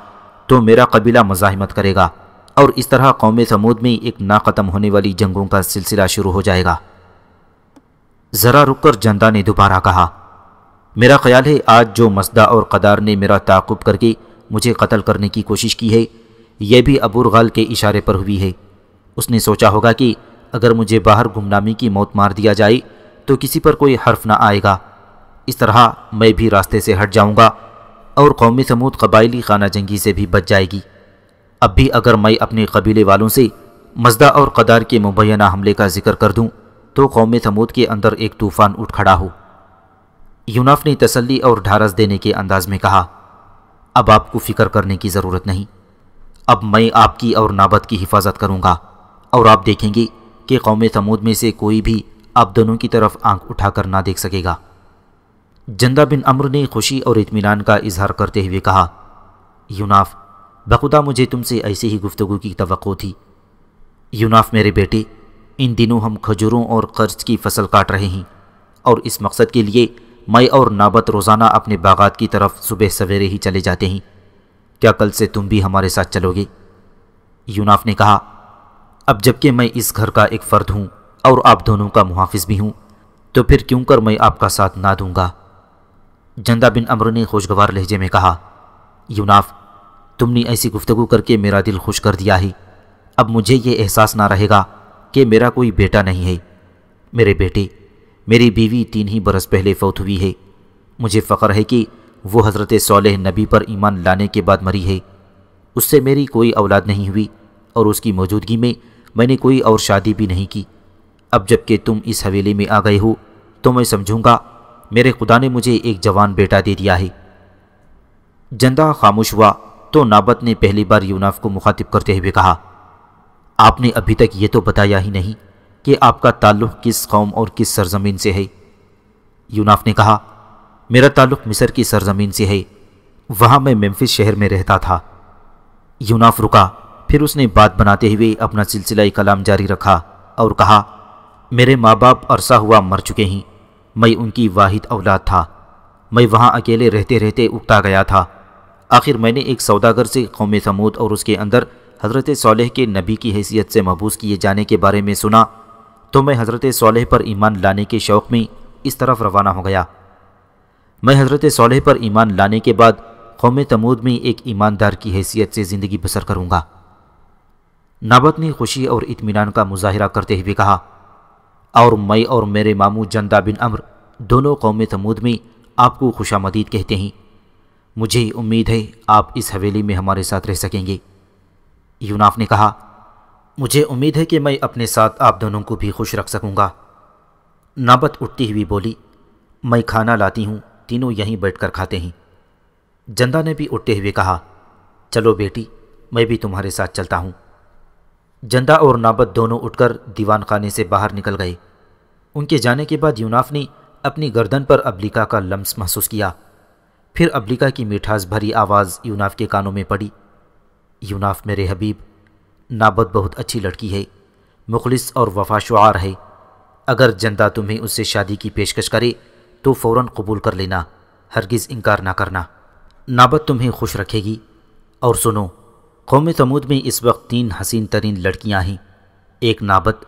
तो मेरा कबीला मजाहमत करेगा और इस तरह कौम समूद में एक ना ख़त्म होने वाली जंगों का सिलसिला शुरू हो जाएगा ज़रा रुक कर जनता ने दोबारा कहा मेरा ख्याल है आज जो मसदा और कदार ने मेरा ताकुब करके मुझे कत्ल करने की कोशिश की है यह भी अबूरगाल के इशारे पर हुई है उसने सोचा होगा कि अगर मुझे बाहर गुमनामी की मौत मार दिया जाए तो किसी पर कोई हर्फ ना आएगा इस तरह मैं भी रास्ते से हट जाऊंगा और कौमी समूद कबाइली खाना जंगी से भी बच जाएगी अब भी अगर मैं अपने कबीले वालों से मजदा और कदार के मुबैना हमले का जिक्र कर दूं तो कौम समूद के अंदर एक तूफ़ान उठ खड़ा हो यूनाफ ने तसल्ली और ढारस देने के अंदाज में कहा अब आपको फ़िक्र करने की ज़रूरत नहीं अब मैं आपकी और नाबत की हिफाजत करूंगा और आप देखेंगे कि कौम समूद में से कोई भी आप दोनों की तरफ आंख उठाकर ना देख सकेगा जंदा बिन अम्र ने खुशी और इतमान का इजहार करते हुए कहा यूनाफ बखुदा मुझे तुमसे ऐसे ही गुफ्तु की तो थी यूनाफ मेरे बेटे इन दिनों हम खजूरों और कर्ज की फसल काट रहे हैं और इस मकसद के लिए मई और नाबत रोज़ाना अपने बागात की तरफ सुबह सवेरे ही चले जाते हैं क्या कल से तुम भी हमारे साथ चलोगे यूनाफ ने कहा अब जबकि मैं इस घर का एक फ़र्द हूँ और आप दोनों का मुहाफिज भी हूँ तो फिर क्यों कर मैं आपका साथ ना दूंगा जंदा बिन अमर ने खुशगवार लहजे में कहा यूनाफ तुमने ऐसी गुफ्तगु करके मेरा दिल खुश कर दिया ही अब मुझे ये एहसास ना रहेगा कि मेरा कोई बेटा नहीं है मेरे बेटे मेरी बीवी तीन ही बरस पहले फौत हुई है मुझे फ़ख्र है कि वो हज़रत सोलह नबी पर ईमान लाने के बाद मरी है उससे मेरी कोई औलाद नहीं हुई और उसकी मौजूदगी में मैंने कोई और शादी भी नहीं की अब जबकि तुम इस हवेली में आ गए हो तो मैं समझूंगा मेरे खुदा ने मुझे एक जवान बेटा दे दिया है जंदा खामोश हुआ तो नाबत ने पहली बार यूनाफ को मुखातिब करते हुए कहा आपने अभी तक ये तो बताया ही नहीं कि आपका ताल्लुक़ किस कौम और किस सरजमीन से है यूनाफ ने कहा मेरा ताल्लुक़ मिस्र की सरजमीन से है वहाँ मैं मेम्फिस शहर में रहता था यूनाफ रुका फिर उसने बात बनाते हुए अपना सिलसिला कलाम जारी रखा और कहा मेरे माँ बाप अरसा हुआ मर चुके हैं मैं उनकी वाहिद औलाद था मैं वहाँ अकेले रहते रहते उगता गया था आखिर मैंने एक सौदागर से कौम समूद और उसके अंदर हजरत सोलह के नबी की हैसियत से महबूस किए जाने के बारे में सुना तो मैं हज़रत सोलह पर ईमान लाने के शौक़ में इस तरफ रवाना हो गया मैं हज़रत सोलह पर ईमान लाने के बाद कौम तमूद में एक ईमानदार की हैसियत से ज़िंदगी बसर करूँगा नाबत ने खुशी और इतमान का मुजाहरा करते हुए कहा और मैं और मेरे मामू जंदा बिन अम्र दोनों कौम तमूद में आपको खुशामदीद कहते हैं मुझे उम्मीद है आप इस हवेली में हमारे साथ रह सकेंगे यूनाफ ने कहा मुझे उम्मीद है कि मैं अपने साथ आप दोनों को भी खुश रख सकूँगा नाबत उठती हुई बोली मैं खाना लाती हूँ तीनों यहीं बैठकर खाते हैं जंदा ने भी उठते हुए कहा चलो बेटी मैं भी तुम्हारे साथ चलता हूँ जंदा और नाबत दोनों उठकर दीवान खाने से बाहर निकल गए उनके जाने के बाद यूनाफ ने अपनी गर्दन पर अबलिका का लम्स महसूस किया फिर अबलिका की मिठास भरी आवाज़ यूनाफ के कानों में पड़ी यूनाफ मेरे हबीब नाबत बहुत अच्छी लड़की है मुखलिस और वफा शुआर है अगर जनता तुम्हें उससे शादी की पेशकश करे तो फ़ौर कबूल कर लेना हरगिज़ इनकार ना करना नाबत तुम्हें खुश रखेगी और सुनो कौम समूद में इस वक्त तीन हसीन तरीन लड़कियाँ हैं एक नाबद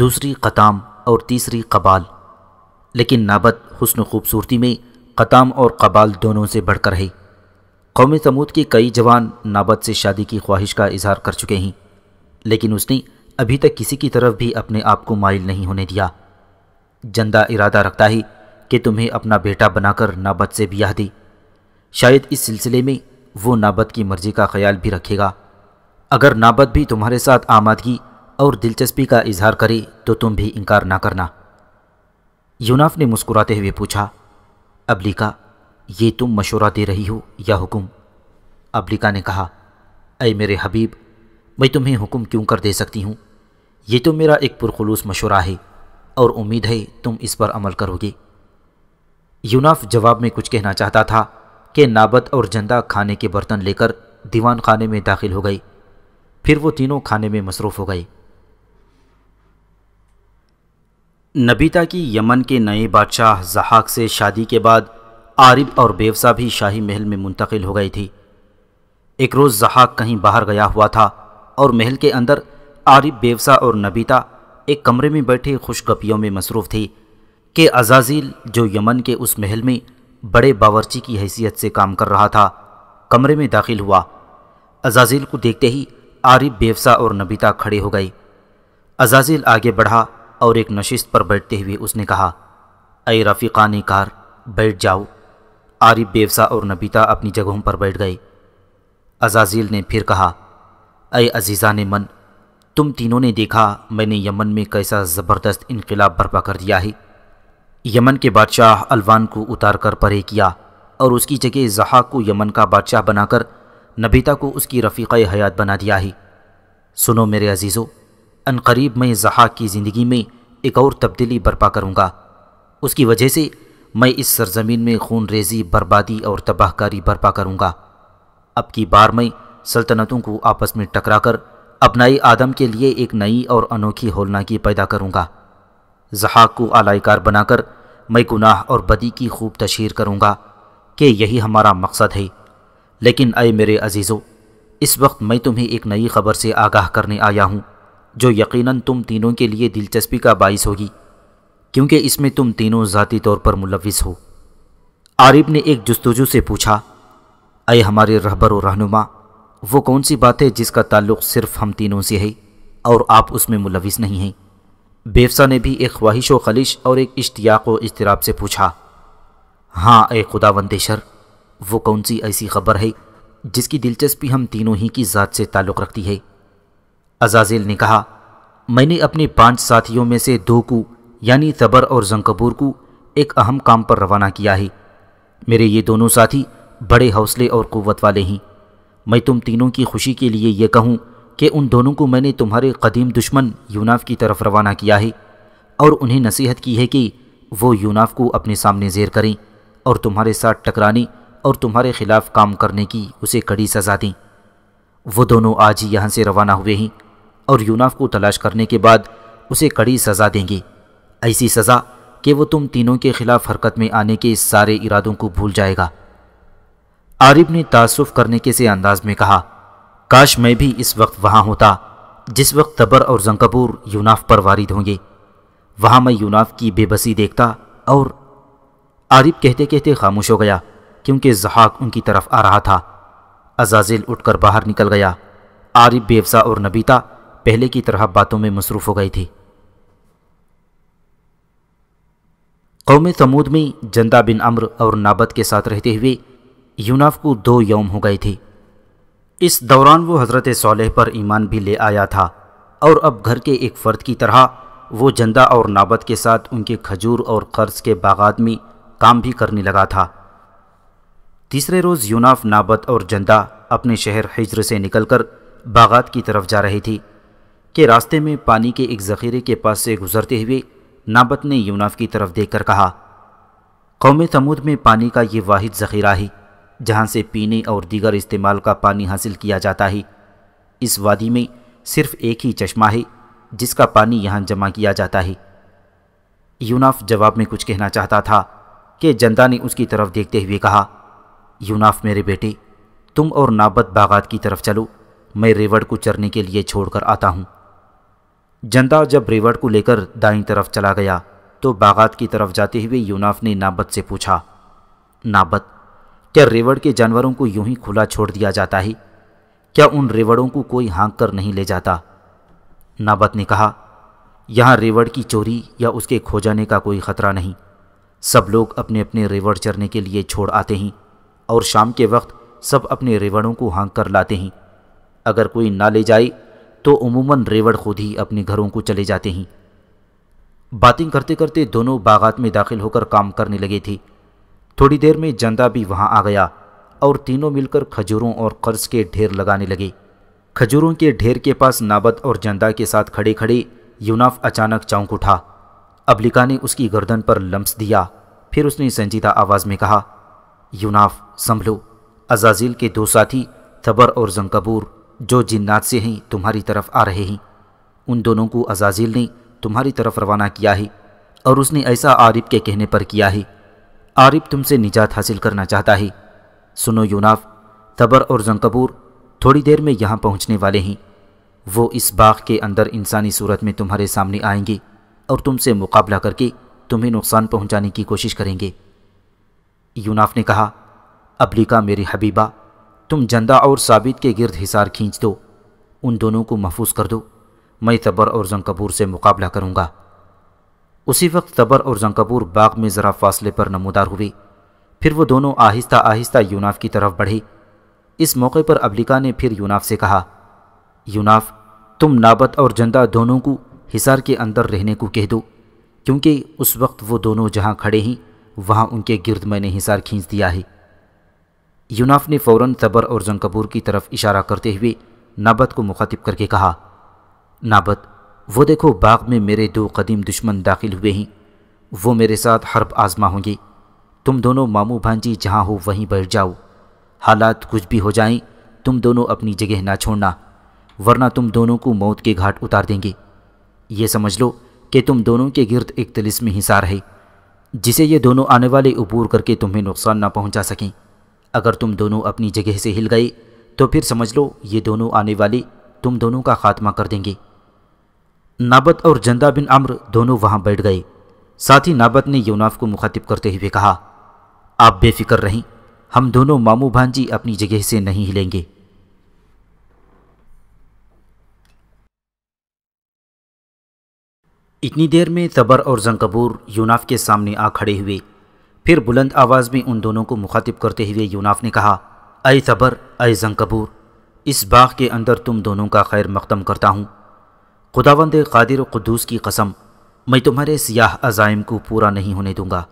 दूसरी क़ताम और तीसरी कबाल लेकिन नाबद हसन खूबसूरती में क़ताम और कबाल दोनों से बढ़कर है कौम समूद के कई जवान नाबद से शादी की ख्वाहिश का इजहार कर चुके हैं लेकिन उसने अभी तक किसी की तरफ भी अपने आप को माइल नहीं होने दिया जंदा इरादा रखता है कि तुम्हें अपना बेटा बनाकर नाबद से ब्याह दी शायद इस सिलसिले में वो नाबद की मर्जी का ख्याल भी रखेगा अगर नाबद भी तुम्हारे साथ आमादगी और दिलचस्पी का इजहार करे तो तुम भी इनकार ना करना यूनाफ ने मुस्कुराते हुए पूछा अबलिका ये तुम मशवरा दे रही हो या हुक्म अबलिका ने कहा अय मेरे हबीब मैं तुम्हें हुक्म क्यों कर दे सकती हूँ ये तो मेरा एक पुरखलूस मशुरा है और उम्मीद है तुम इस पर अमल करोगे यूनाफ जवाब में कुछ कहना चाहता था कि नाबत और जंदा खाने के बर्तन लेकर दीवान खाने में दाखिल हो गई फिर वो तीनों खाने में मसरूफ़ हो गए नबीता की यमन के नए बादशाह जहाक से शादी के बाद आरिब और बेवसा भी शाही महल में मुंतकिल हो गई थी एक रोज़ जहाक कहीं बाहर गया हुआ था और महल के अंदर आरिफ बेवसा और नबीता एक कमरे में बैठे खुशगपियों में मसरूफ़ थी कि अजाजील जो यमन के उस महल में बड़े बावरची की हैसियत से काम कर रहा था कमरे में दाखिल हुआ अजाजील को देखते ही आरिफ बेवसा और नबीता खड़े हो गए अजाजील आगे बढ़ा और एक नशिस्त पर बैठते हुए उसने कहा अय रफ़ीक़ानी कार बैठ जाओ आरिफ बेवसा और नबीता अपनी जगहों पर बैठ गए अजाजील ने फिर कहा अय अजीज़ा ने मन तुम तीनों ने देखा मैंने यमन में कैसा ज़बरदस्त इनकलाब बर्पा कर दिया है यमन के बादशाह अलवान को उतार कर परे किया और उसकी जगह जहा को यमन का बादशाह बनाकर नबीता को उसकी रफ़ीक़ हयात बना दिया है सुनो मेरे अजीज़ों अनकरीब मैं जहाक की ज़िंदगी में एक और तब्दीली बर्पा करूँगा उसकी वजह से मैं इस सरजमीन में खून रेजी बर्बादी और तबाहकारी बर्पा करूँगा अब की बार मैं सल्तनतों को आपस में टकराकर अपनाई आदम के लिए एक नई और अनोखी होलनाकी पैदा करूँगा जहाक को आलायकार बनाकर मैं गुनाह और बदी की खूब तशहर करूंगा कि यही हमारा मकसद है लेकिन अय मेरे अजीज़ो इस वक्त मैं तुम्हें एक नई खबर से आगाह करने आया हूँ जो यकीनन तुम तीनों के लिए दिलचस्पी का बायस होगी क्योंकि इसमें तुम तीनों ज़ाती तौर पर मुलविस हो आरिब ने एक जस्तजू से पूछा अय हमारे रहबर व रहनुमा वो कौन सी बात है जिसका ताल्लुक सिर्फ हम तीनों से है और आप उसमें मुलविस नहीं हैं बेवसा ने भी एक ख्वाहिश व खलिश और एक इश्तियाक व इजतराब से पूछा हाँ ए खुदा वंदेशर वो कौन सी ऐसी खबर है जिसकी दिलचस्पी हम तीनों ही की ज़ात से ताल्लुक़ रखती है अजाजिल ने कहा मैंने अपने पांच साथियों में से दो को यानी तबर और जंकबूर को एक अहम काम पर रवाना किया है मेरे ये दोनों साथी बड़े हौसले और क़वत वाले हैं मैं तुम तीनों की खुशी के लिए यह कहूँ कि उन दोनों को मैंने तुम्हारे कदीम दुश्मन यूनाफ की तरफ रवाना किया है और उन्हें नसीहत की है कि वो यूनाफ को अपने सामने जेर करें और तुम्हारे साथ टकराने और तुम्हारे खिलाफ काम करने की उसे कड़ी सजा दें वो दोनों आज ही यहाँ से रवाना हुए हैं और यूनाफ को तलाश करने के बाद उसे कड़ी सज़ा देंगे ऐसी सज़ा कि वो तुम तीनों के खिलाफ हरकत में आने के सारे इरादों को भूल जाएगा आरिब ने तासुफ करने के से अंदाज में कहा काश मैं भी इस वक्त वहाँ होता जिस वक्त तबर और जंकपूर यूनाफ पर वारिद होंगे वहाँ मैं यूनाफ की बेबसी देखता और आरिब कहते कहते खामोश हो गया क्योंकि जहाक उनकी तरफ आ रहा था अजाजिल उठकर बाहर निकल गया आरिब बेवसा और नबीता पहले की तरह बातों में मसरूफ़ हो गई थी कौम समूद में जंदा बिन अम्र और नाबत के साथ रहते हुए यूनाफ को दो यौम हो गए थे इस दौरान वो हज़रत सोलह पर ईमान भी ले आया था और अब घर के एक फ़र्द की तरह वो जंदा और नाबत के साथ उनके खजूर और कर्ज के बागात में काम भी करने लगा था तीसरे रोज़ यूनाफ नाबत और जंदा अपने शहर हिजर से निकलकर बागात की तरफ जा रही थी के रास्ते में पानी के एक ज़ख़ीरे के पास से गुजरते हुए नाबत ने यूनाफ की तरफ देखकर कहा कौम तमूद में पानी का ये वाहिद ज़ख़ीरा ही जहाँ से पीने और दीगर इस्तेमाल का पानी हासिल किया जाता है इस वादी में सिर्फ एक ही चश्मा है जिसका पानी यहाँ जमा किया जाता है यूनाफ जवाब में कुछ कहना चाहता था कि जनता ने उसकी तरफ देखते हुए कहा यूनाफ मेरे बेटे तुम और नाबद बागात की तरफ चलो मैं रेवड़ को चरने के लिए छोड़कर आता हूँ जनता जब रेवड़ को लेकर दाई तरफ चला गया तो बागात की तरफ जाते हुए यूनाफ ने नाबद से पूछा नाबद क्या रेवड़ के जानवरों को यूं ही खुला छोड़ दिया जाता है क्या उन रेवड़ों को कोई हाँक कर नहीं ले जाता नाबत ने कहा यहाँ रेवड़ की चोरी या उसके खो जाने का कोई ख़तरा नहीं सब लोग अपने अपने रेवड़ चरने के लिए छोड़ आते हैं और शाम के वक्त सब अपने रेवड़ों को हाँक कर लाते हैं अगर कोई ना ले जाए तो उमूमन रेवड़ खुद ही अपने घरों को चले जाते हैं बातें करते करते दोनों बागात में दाखिल होकर काम करने लगे थे थोड़ी देर में जंदा भी वहाँ आ गया और तीनों मिलकर खजूरों और कर्ज के ढेर लगाने लगे खजूरों के ढेर के पास नाबद और जंदा के साथ खड़े खड़े यूनाफ अचानक चौंक उठा अबलिका ने उसकी गर्दन पर लम्स दिया फिर उसने संजीदा आवाज़ में कहा यूनाफ संभलो अजाजिल के दो साथी थबर और जंकबूर जो जिन्नात से हैं तुम्हारी तरफ आ रहे हैं उन दोनों को अजाजिल ने तुम्हारी तरफ रवाना किया है और उसने ऐसा आरिफ के कहने पर किया है आरिफ तुमसे निजात हासिल करना चाहता है सुनो यूनाफ तबर और जंकबूर थोड़ी देर में यहां पहुँचने वाले हैं वो इस बाग के अंदर इंसानी सूरत में तुम्हारे सामने आएंगे और तुमसे मुकाबला करके तुम्हें नुकसान पहुँचाने की कोशिश करेंगे यूनाफ ने कहा अबलिका मेरी हबीबा तुम जंदा और साबित के गिर्द हिसार खींच दो उन दोनों को महफूज कर दो मैं तबर और जंकबूर से मुकाबला करूँगा उसी वक्त तबर और जंकपूर बाग में ज़रा फासले पर नमोदार हुई फिर वो दोनों आहिस्ता आहिस्ता यूनाफ की तरफ बढ़ी इस मौके पर अबलिका ने फिर यूनाफ से कहा यूनाफ तुम नाबत और जंदा दोनों को हिसार के अंदर रहने को कह दो क्योंकि उस वक्त वो दोनों जहाँ खड़े ही वहाँ उनके गिर्द मैंने हिसार खींच दिया है यूनाफ ने फ़ौर तबर और जंकपूर की तरफ इशारा करते हुए नाबत को मुखातिब करके कहा नाबत वो देखो बाग में मेरे दो कदीम दुश्मन दाखिल हुए हैं वो मेरे साथ हर्ब आजमा होंगे तुम दोनों मामू भांजी जहाँ हो वहीं बैठ जाओ हालात कुछ भी हो जाएं तुम दोनों अपनी जगह ना छोड़ना वरना तुम दोनों को मौत के घाट उतार देंगे ये समझ लो कि तुम दोनों के गिरद एक तलिस हिसार है जिसे ये दोनों आने वाले उबूर करके तुम्हें नुकसान ना पहुंचा सकें अगर तुम दोनों अपनी जगह से हिल गए तो फिर समझ लो ये दोनों आने वाले तुम दोनों का खात्मा कर देंगे नाबत और जंदा बिन अम्र दोनों वहाँ बैठ गए साथ ही नाबत ने यूनाफ को मुखातिब करते हुए कहा आप बेफिक्र रहें हम दोनों मामू भांजी अपनी जगह से नहीं हिलेंगे इतनी देर में तबर और जंकबूर यूनाफ के सामने आ खड़े हुए फिर बुलंद आवाज़ में उन दोनों को मुखातिब करते हुए यूनाफ ने कहा अय तबर अय जंकबूर इस बाग के अंदर तुम दोनों का खैर मकदम करता हूँ खुदावंद कादिर कुद्दूस की कसम मैं तुम्हारे सियाह अज़ाइम को पूरा नहीं होने दूंगा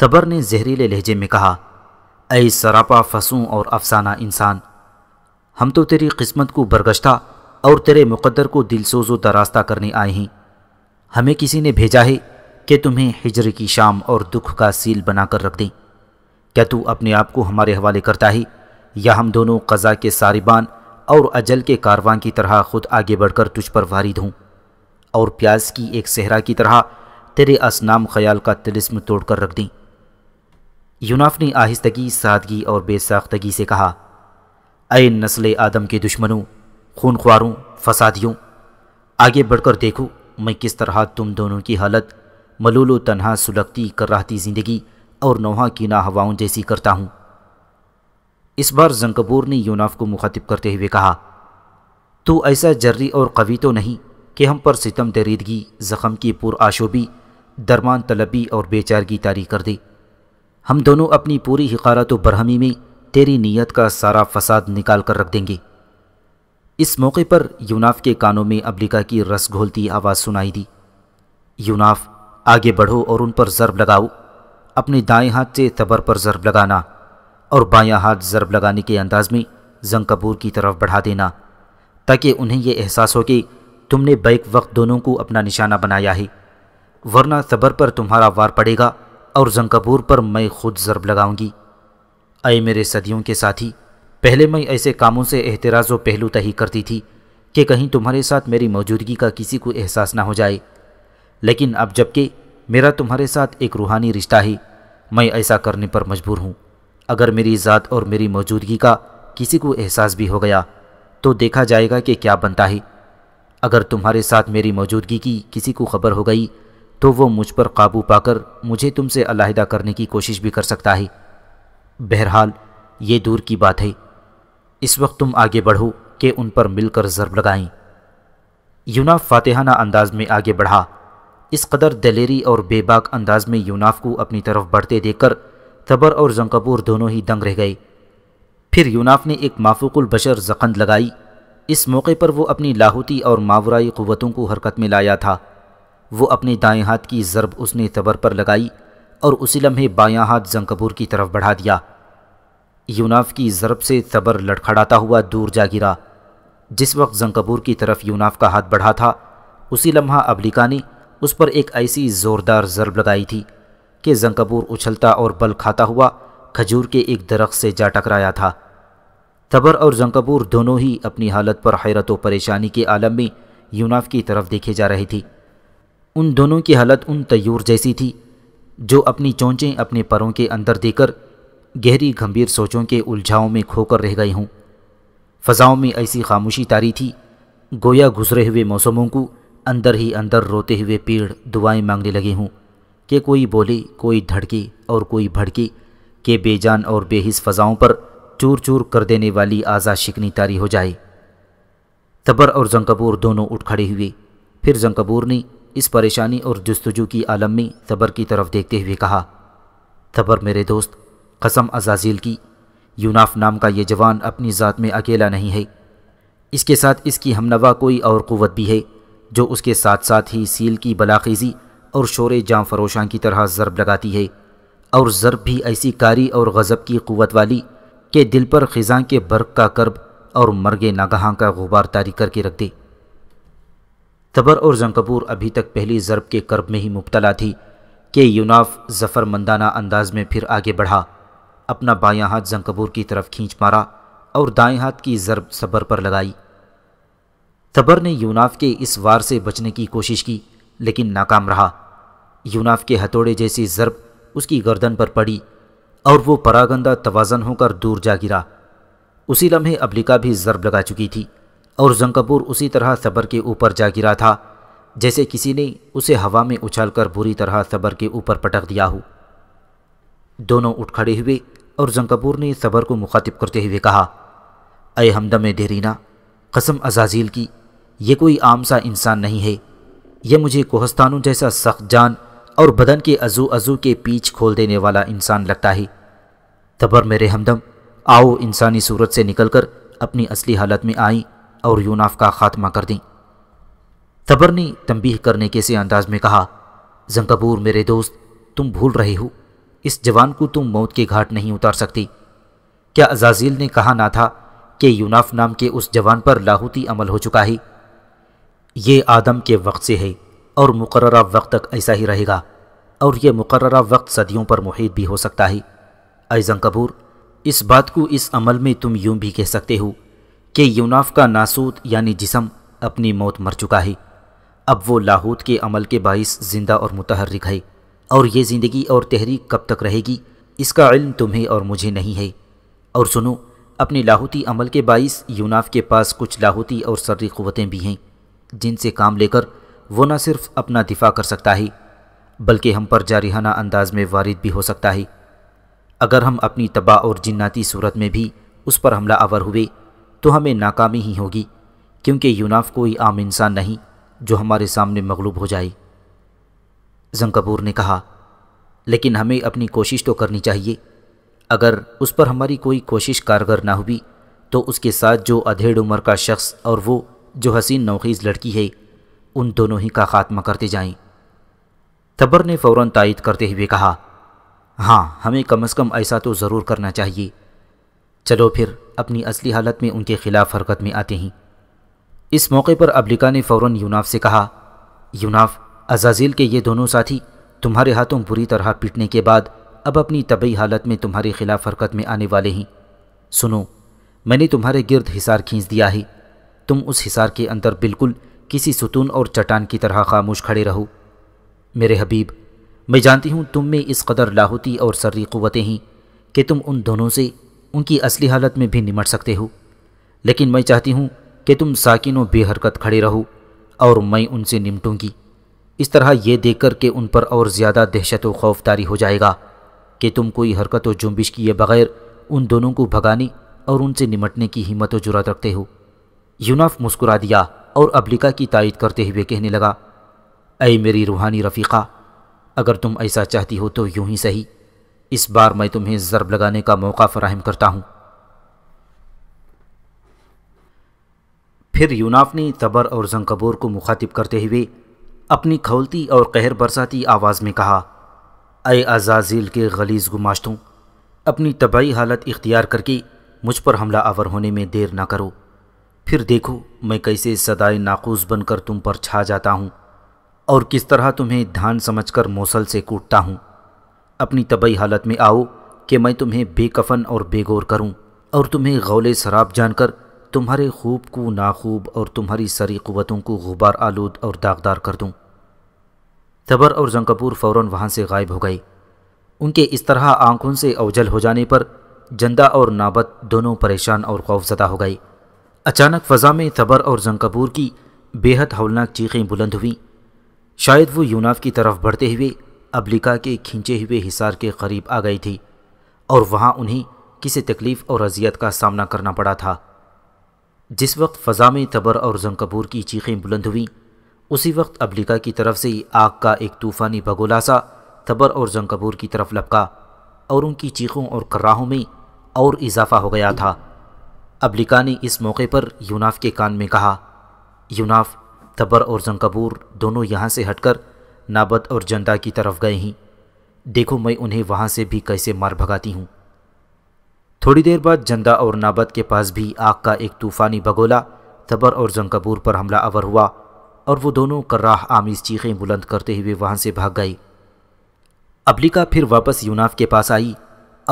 तबर ने जहरीले लहजे में कहा ऐ सरापा फंसूँ और अफसाना इंसान हम तो तेरी किस्मत को बरगश्ता और तेरे मुकद्दर को दिलसोजो दरास्ता करने आए हैं हमें किसी ने भेजा है कि तुम्हें हिजर की शाम और दुख का सील बनाकर रख दें क्या तू अपने आप को हमारे हवाले करता है या हम दोनों कज़ा के सारिबान और अजल के कारवां की तरह खुद आगे बढ़कर तुझ पर वारिद हूँ और प्यास की एक सहरा की तरह तेरे असनाम ख्याल का तिलिस्म तोड़कर रख दी यूनाफ ने आहिस्तगी सादगी और बेसाख्तगी से कहा अय नस्ल आदम के दुश्मनों खून फसादियों आगे बढ़कर देखो मैं किस तरह तुम दोनों की हालत मलूलो तनहा सुलगती कराहती ज़िंदगी और नोहा की ना हवाओं जैसी करता हूँ इस बार जंकबूर ने यूनाफ को मुखातिब करते हुए कहा तू ऐसा जर्री और कवि तो नहीं कि हम पर सितम दरीदगी ज़ख़म की पुराशोबी दरमान तलबी और बेचारगी तारी कर दे हम दोनों अपनी पूरी हकारत व बरहमी में तेरी नीयत का सारा फसाद निकाल कर रख देंगे इस मौके पर यूनाफ के कानों में अब्लिका की रस घोलती आवाज़ सुनाई दी यूनाफ आगे बढ़ो और उन पर ज़रब लगाओ अपने दाएं हाथ से तबर पर ज़रब लगाना और बायां हाथ ज़रब लगाने के अंदाज में कपूर की तरफ बढ़ा देना ताकि उन्हें यह एहसास हो कि तुमने बैक वक्त दोनों को अपना निशाना बनाया है वरना सबर पर तुम्हारा वार पड़ेगा और कपूर पर मैं खुद ज़रब लगाऊंगी आए मेरे सदियों के साथी पहले मैं ऐसे कामों से एहतराज़ व पहलू तही करती थी कि कहीं तुम्हारे साथ मेरी मौजूदगी का किसी को एहसास ना हो जाए लेकिन अब जबकि मेरा तुम्हारे साथ एक रूहानी रिश्ता ही मैं ऐसा करने पर मजबूर हूँ अगर मेरी ज़ात और मेरी मौजूदगी का किसी को एहसास भी हो गया तो देखा जाएगा कि क्या बनता है अगर तुम्हारे साथ मेरी मौजूदगी की किसी को खबर हो गई तो वो मुझ पर काबू पाकर मुझे तुमसे अलहदा करने की कोशिश भी कर सकता है बहरहाल ये दूर की बात है इस वक्त तुम आगे बढ़ो कि उन पर मिलकर ज़रब लगाएं यूनाफ फ़ातेहाना अंदाज में आगे बढ़ा इस कदर दलेरी और बेबाक अंदाज में यूनाफ को अपनी तरफ बढ़ते देखकर तबर और जंगकपूर दोनों ही दंग रह गए फिर यूनाफ ने एक माफूकुल बशर जखंद लगाई इस मौके पर वो अपनी लाहूती और मावराई क़वतों को हरकत में लाया था वो अपने दाएं हाथ की ज़रब उसने तबर पर लगाई और उसी लम्हे बायां हाथ जंगकपूर की तरफ बढ़ा दिया यूनाफ की ज़रब से तबर लड़खड़ाता हुआ दूर जा गिरा जिस वक्त जंगकपूर की तरफ यूनाफ का हाथ बढ़ा था उसी लम्हा अबलिका ने उस पर एक ऐसी ज़ोरदार ज़रब लगाई थी कि जंकबूर उछलता और बल खाता हुआ खजूर के एक दरख्त से जा टकराया था तबर और जंकबूर दोनों ही अपनी हालत पर हैरत व परेशानी के आलम में यूनाफ की तरफ देखे जा रही थी उन दोनों की हालत उन तयूर जैसी थी जो अपनी चोंचें अपने परों के अंदर देकर गहरी गंभीर सोचों के उलझाओं में खोकर रह गई हूँ फ़जाओं में ऐसी खामोशी तारी थी गोया गुजरे हुए मौसमों को अंदर ही अंदर रोते हुए पेड़ दुआएं मांगने लगे हूँ कि कोई बोली कोई धड़की और कोई भड़की के बेजान और बेहिस फ़जाओं पर चूर चूर कर देने वाली आज़ा शिकनी तारी हो जाए तबर और जंकबूर दोनों उठ खड़े हुए फिर जंकबूर ने इस परेशानी और जस्तजू की आलमी तबर की तरफ देखते हुए कहा तबर मेरे दोस्त कसम अजाजील की यूनाफ नाम का ये जवान अपनी ज़ात में अकेला नहीं है इसके साथ इसकी हमनवा कोई और क़वत भी है जो उसके साथ साथ ही सील की बलाखीज़ी और शोर जाम फरोशां की तरह ज़रब लगाती है और ज़रब भी ऐसी कारी और गज़ब की क़वत वाली के दिल पर ख़ज़ा के बर्क का कर्ब और मरगे नागहाँ का गुबार तारी करके रख दे तबर और जंकपूर अभी तक पहली ज़रब के कर्ब में ही मुबतला थी कि यूनाफ जफ़रमंदाना अंदाज में फिर आगे बढ़ा अपना बाया हाथ जंकबूर की तरफ खींच मारा और दाएँ हाथ की ज़रब सबर पर लगाई तबर ने यूनाफ के इस वार से बचने की कोशिश की लेकिन नाकाम रहा यूनाफ के हथौड़े जैसी ज़रब उसकी गर्दन पर पड़ी और वो परागंदा तवाजन होकर दूर जा गिरा उसी लम्हे अबलिका भी ज़रब लगा चुकी थी और जंगकपूर उसी तरह सबर के ऊपर जा गिरा था जैसे किसी ने उसे हवा में उछालकर बुरी तरह सबर के ऊपर पटक दिया हो दोनों उठ खड़े हुए और जंगकपूर ने सबर को मुखातिब करते हुए कहा अय हमदम देरीना कसम अजाजील की यह कोई आम सा इंसान नहीं है यह मुझे कोहस्तानों जैसा सख्त जान और बदन के अजू अजू के पीछ खोल देने वाला इंसान लगता ही तबर मेरे हमदम आओ इंसानी सूरत से निकलकर अपनी असली हालत में आई और यूनाफ का खात्मा कर दी तबर ने तंबीह करने के से अंदाज में कहा जंकपूर मेरे दोस्त तुम भूल रहे हो इस जवान को तुम मौत के घाट नहीं उतार सकती क्या अजाजील ने कहा ना था कि यूनाफ नाम के उस जवान पर लाहूती अमल हो चुका है ये आदम के वक्त से है और मुकर वक्त तक ऐसा ही रहेगा और ये मुकर वक्त सदियों पर मुहित भी हो सकता है ऐजन कपूर इस बात को इस अमल में तुम यूं भी कह सकते हो कि यूनाफ का नासूत यानी जिसम अपनी मौत मर चुका है अब वो लाहूत के अमल के बायस ज़िंदा और मुतहरक है और ये ज़िंदगी और तहरीक कब तक रहेगी इसका इल्म तुम्हें और मुझे नहीं है और सुनो अपने लाहूती अमल के बायस यूनाफ के पास कुछ लाहूती और सर्री क़वतें भी हैं जिनसे काम लेकर वो न सिर्फ अपना दिफा कर सकता ही बल्कि हम पर जारिहाना अंदाज में वारिद भी हो सकता ही अगर हम अपनी तबाह और जिन्नाती सूरत में भी उस पर हमला आवर हुए तो हमें नाकामी ही होगी क्योंकि यूनाफ कोई आम इंसान नहीं जो हमारे सामने मगलूब हो जाए जंकपूर ने कहा लेकिन हमें अपनी कोशिश तो करनी चाहिए अगर उस पर हमारी कोई कोशिश कारगर ना हुई तो उसके साथ जो अधेड़ उम्र का शख्स और वो जो हसीन नौखीज़ लड़की है उन दोनों ही का खात्मा करते जाएं। तबर ने फौरन तायद करते हुए कहा हाँ हमें कम अज़ कम ऐसा तो ज़रूर करना चाहिए चलो फिर अपनी असली हालत में उनके खिलाफ हरकत में आते हैं इस मौके पर अब्लिका ने फ़ौरन यूनाफ से कहा यूनाफ अजाजील के ये दोनों साथी तुम्हारे हाथों बुरी तरह पीटने के बाद अब अपनी तबी हालत में तुम्हारे खिलाफ हरकत में आने वाले हैं सुनो मैंने तुम्हारे गिरद हिसार खींच दिया है तुम उस हिसार के अंदर बिल्कुल किसी सुतून और चट्टान की तरह खामोश खड़े रहो मेरे हबीब मैं जानती हूँ तुम में इस कदर लाहूती और सर्री क़वतें हैं कि तुम उन दोनों से उनकी असली हालत में भी निमट सकते हो लेकिन मैं चाहती हूँ कि तुम साकिन बेहरकत खड़े रहो और मैं उनसे निमटूंगी इस तरह ये देख के उन पर और ज़्यादा दहशत व खौफ तारी हो जाएगा कि तुम कोई हरकत व जुम्बिश किए बगैर उन दोनों को भगाने और उनसे निमटने की हिम्मत व जुरात रखते हो यूनाफ मुस्कुरा दिया और अबलिका की तायद करते हुए कहने लगा अय मेरी रूहानी रफ़ीक़ा अगर तुम ऐसा चाहती हो तो यूं ही सही इस बार मैं तुम्हें ज़रब लगाने का मौका फराहम करता हूँ फिर यूनाफ ने तबर और जंकबूर को मुखातिब करते हुए अपनी खौलती और कहर बरसाती आवाज़ में कहा अय अजाजील के गलीज गुमाश्तों अपनी तबाही हालत इख्तियार करके मुझ पर हमला आवर होने में देर ना करो फिर देखो मैं कैसे सदाए नाखूस बनकर तुम पर छा जाता हूँ और किस तरह तुम्हें धान समझकर मौसल से कूटता हूँ अपनी तबई हालत में आओ कि मैं तुम्हें बेकफन और बेगौर करूँ और तुम्हें गौले शराब जानकर तुम्हारे खूब को नाखूब और तुम्हारी सरी क़वतों को गुबार आलूद और दागदार कर दूँ तबर और जंकपूर फ़ौर वहाँ से गायब हो गए उनके इस तरह आंखों से अवजल हो जाने पर जंदा और नाबत दोनों परेशान और खौफजदा हो गई अचानक फ़जा में तबर और कपूर की बेहद हौलनाक चीखें बुलंद हुईं शायद वो यूनाफ की तरफ बढ़ते हुए अबलिका के खींचे हुए हिसार के करीब आ गई थी और वहाँ उन्हें किसी तकलीफ़ और अजियत का सामना करना पड़ा था जिस वक्त फ़जा में तबर और कपूर की चीखें बुलंद हुईं उसी वक्त अबलिका की तरफ से आग का एक तूफ़ानी भगोलासा तबर और कपूर की तरफ लपका और उनकी चीखों और कराहों में और इजाफा हो गया था अब्लिका ने इस मौके पर यूनाफ के कान में कहा यूनाफ तबर और जंकबूर दोनों यहाँ से हटकर नाबद और जंदा की तरफ गए हैं देखो मैं उन्हें वहाँ से भी कैसे मार भगाती हूँ थोड़ी देर बाद जंदा और नाबद के पास भी आग का एक तूफ़ानी बगोला तबर और जंकबूर पर हमला अवर हुआ और वो दोनों कर्राह आमीज चीखें बुलंद करते हुए वहाँ से भाग गए अब्लिका फिर वापस यूनाफ के पास आई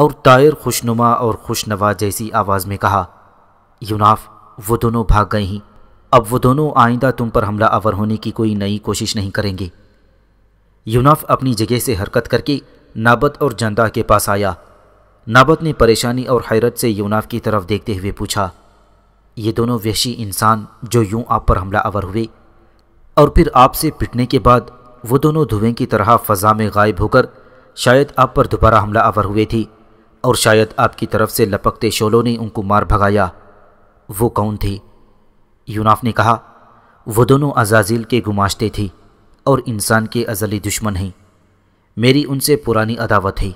और तायर खुशनुमा और खुशनवा जैसी आवाज़ में कहा यूनाफ वो दोनों भाग गए हैं अब वो दोनों आइंदा तुम पर हमला आवर होने की कोई नई कोशिश नहीं करेंगे यूनाफ अपनी जगह से हरकत करके नाबत और जंदा के पास आया नाबत ने परेशानी और हैरत से यूनाफ की तरफ देखते हुए पूछा ये दोनों वैशी इंसान जो यूं आप पर हमला आवर हुए और फिर आपसे पिटने के बाद वो दोनों धुएं की तरह फ़जा में गायब होकर शायद आप पर दोबारा हमला आवर हुए थी और शायद आपकी तरफ से लपकते शोलों ने उनको मार भगाया वो कौन थी यूनाफ ने कहा वो दोनों अजाजील के गुमाश्ते थे और इंसान के अजली दुश्मन हैं मेरी उनसे पुरानी अदावत है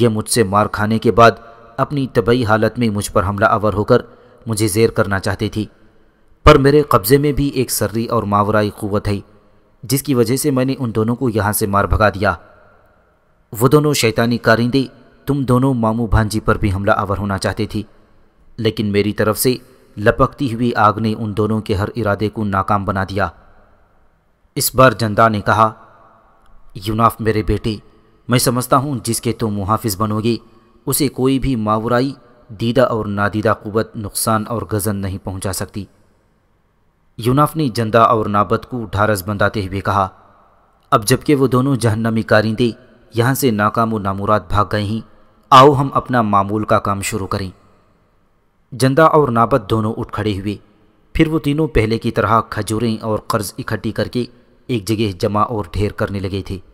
ये मुझसे मार खाने के बाद अपनी तबई हालत में मुझ पर हमला आवर होकर मुझे जेर करना चाहती थी पर मेरे कब्ज़े में भी एक सर्री और मावराई क़वत है जिसकी वजह से मैंने उन दोनों को यहाँ से मार भगा दिया वो दोनों शैतानी कारिंदे तुम दोनों मामू भांजी पर भी हमला आवर होना चाहती थी लेकिन मेरी तरफ से लपकती हुई आग ने उन दोनों के हर इरादे को नाकाम बना दिया इस बार जंदा ने कहा यूनाफ मेरे बेटे मैं समझता हूँ जिसके तुम तो मुहाफिज बनोगे उसे कोई भी मावराई दीदा और नादीदा कुवत नुकसान और गजन नहीं पहुँचा सकती यूनाफ ने जंदा और नाबद को ढारस बंधाते हुए कहा अब जबकि वो दोनों जहन्नमी कारिंदे यहाँ से नाकाम व नामुराद भाग गए हैं आओ हम अपना मामूल का काम शुरू करें जंदा और नाबद दोनों उठ खड़े हुए फिर वो तीनों पहले की तरह खजूरें और कर्ज इकट्ठी करके एक जगह जमा और ढेर करने लगे थे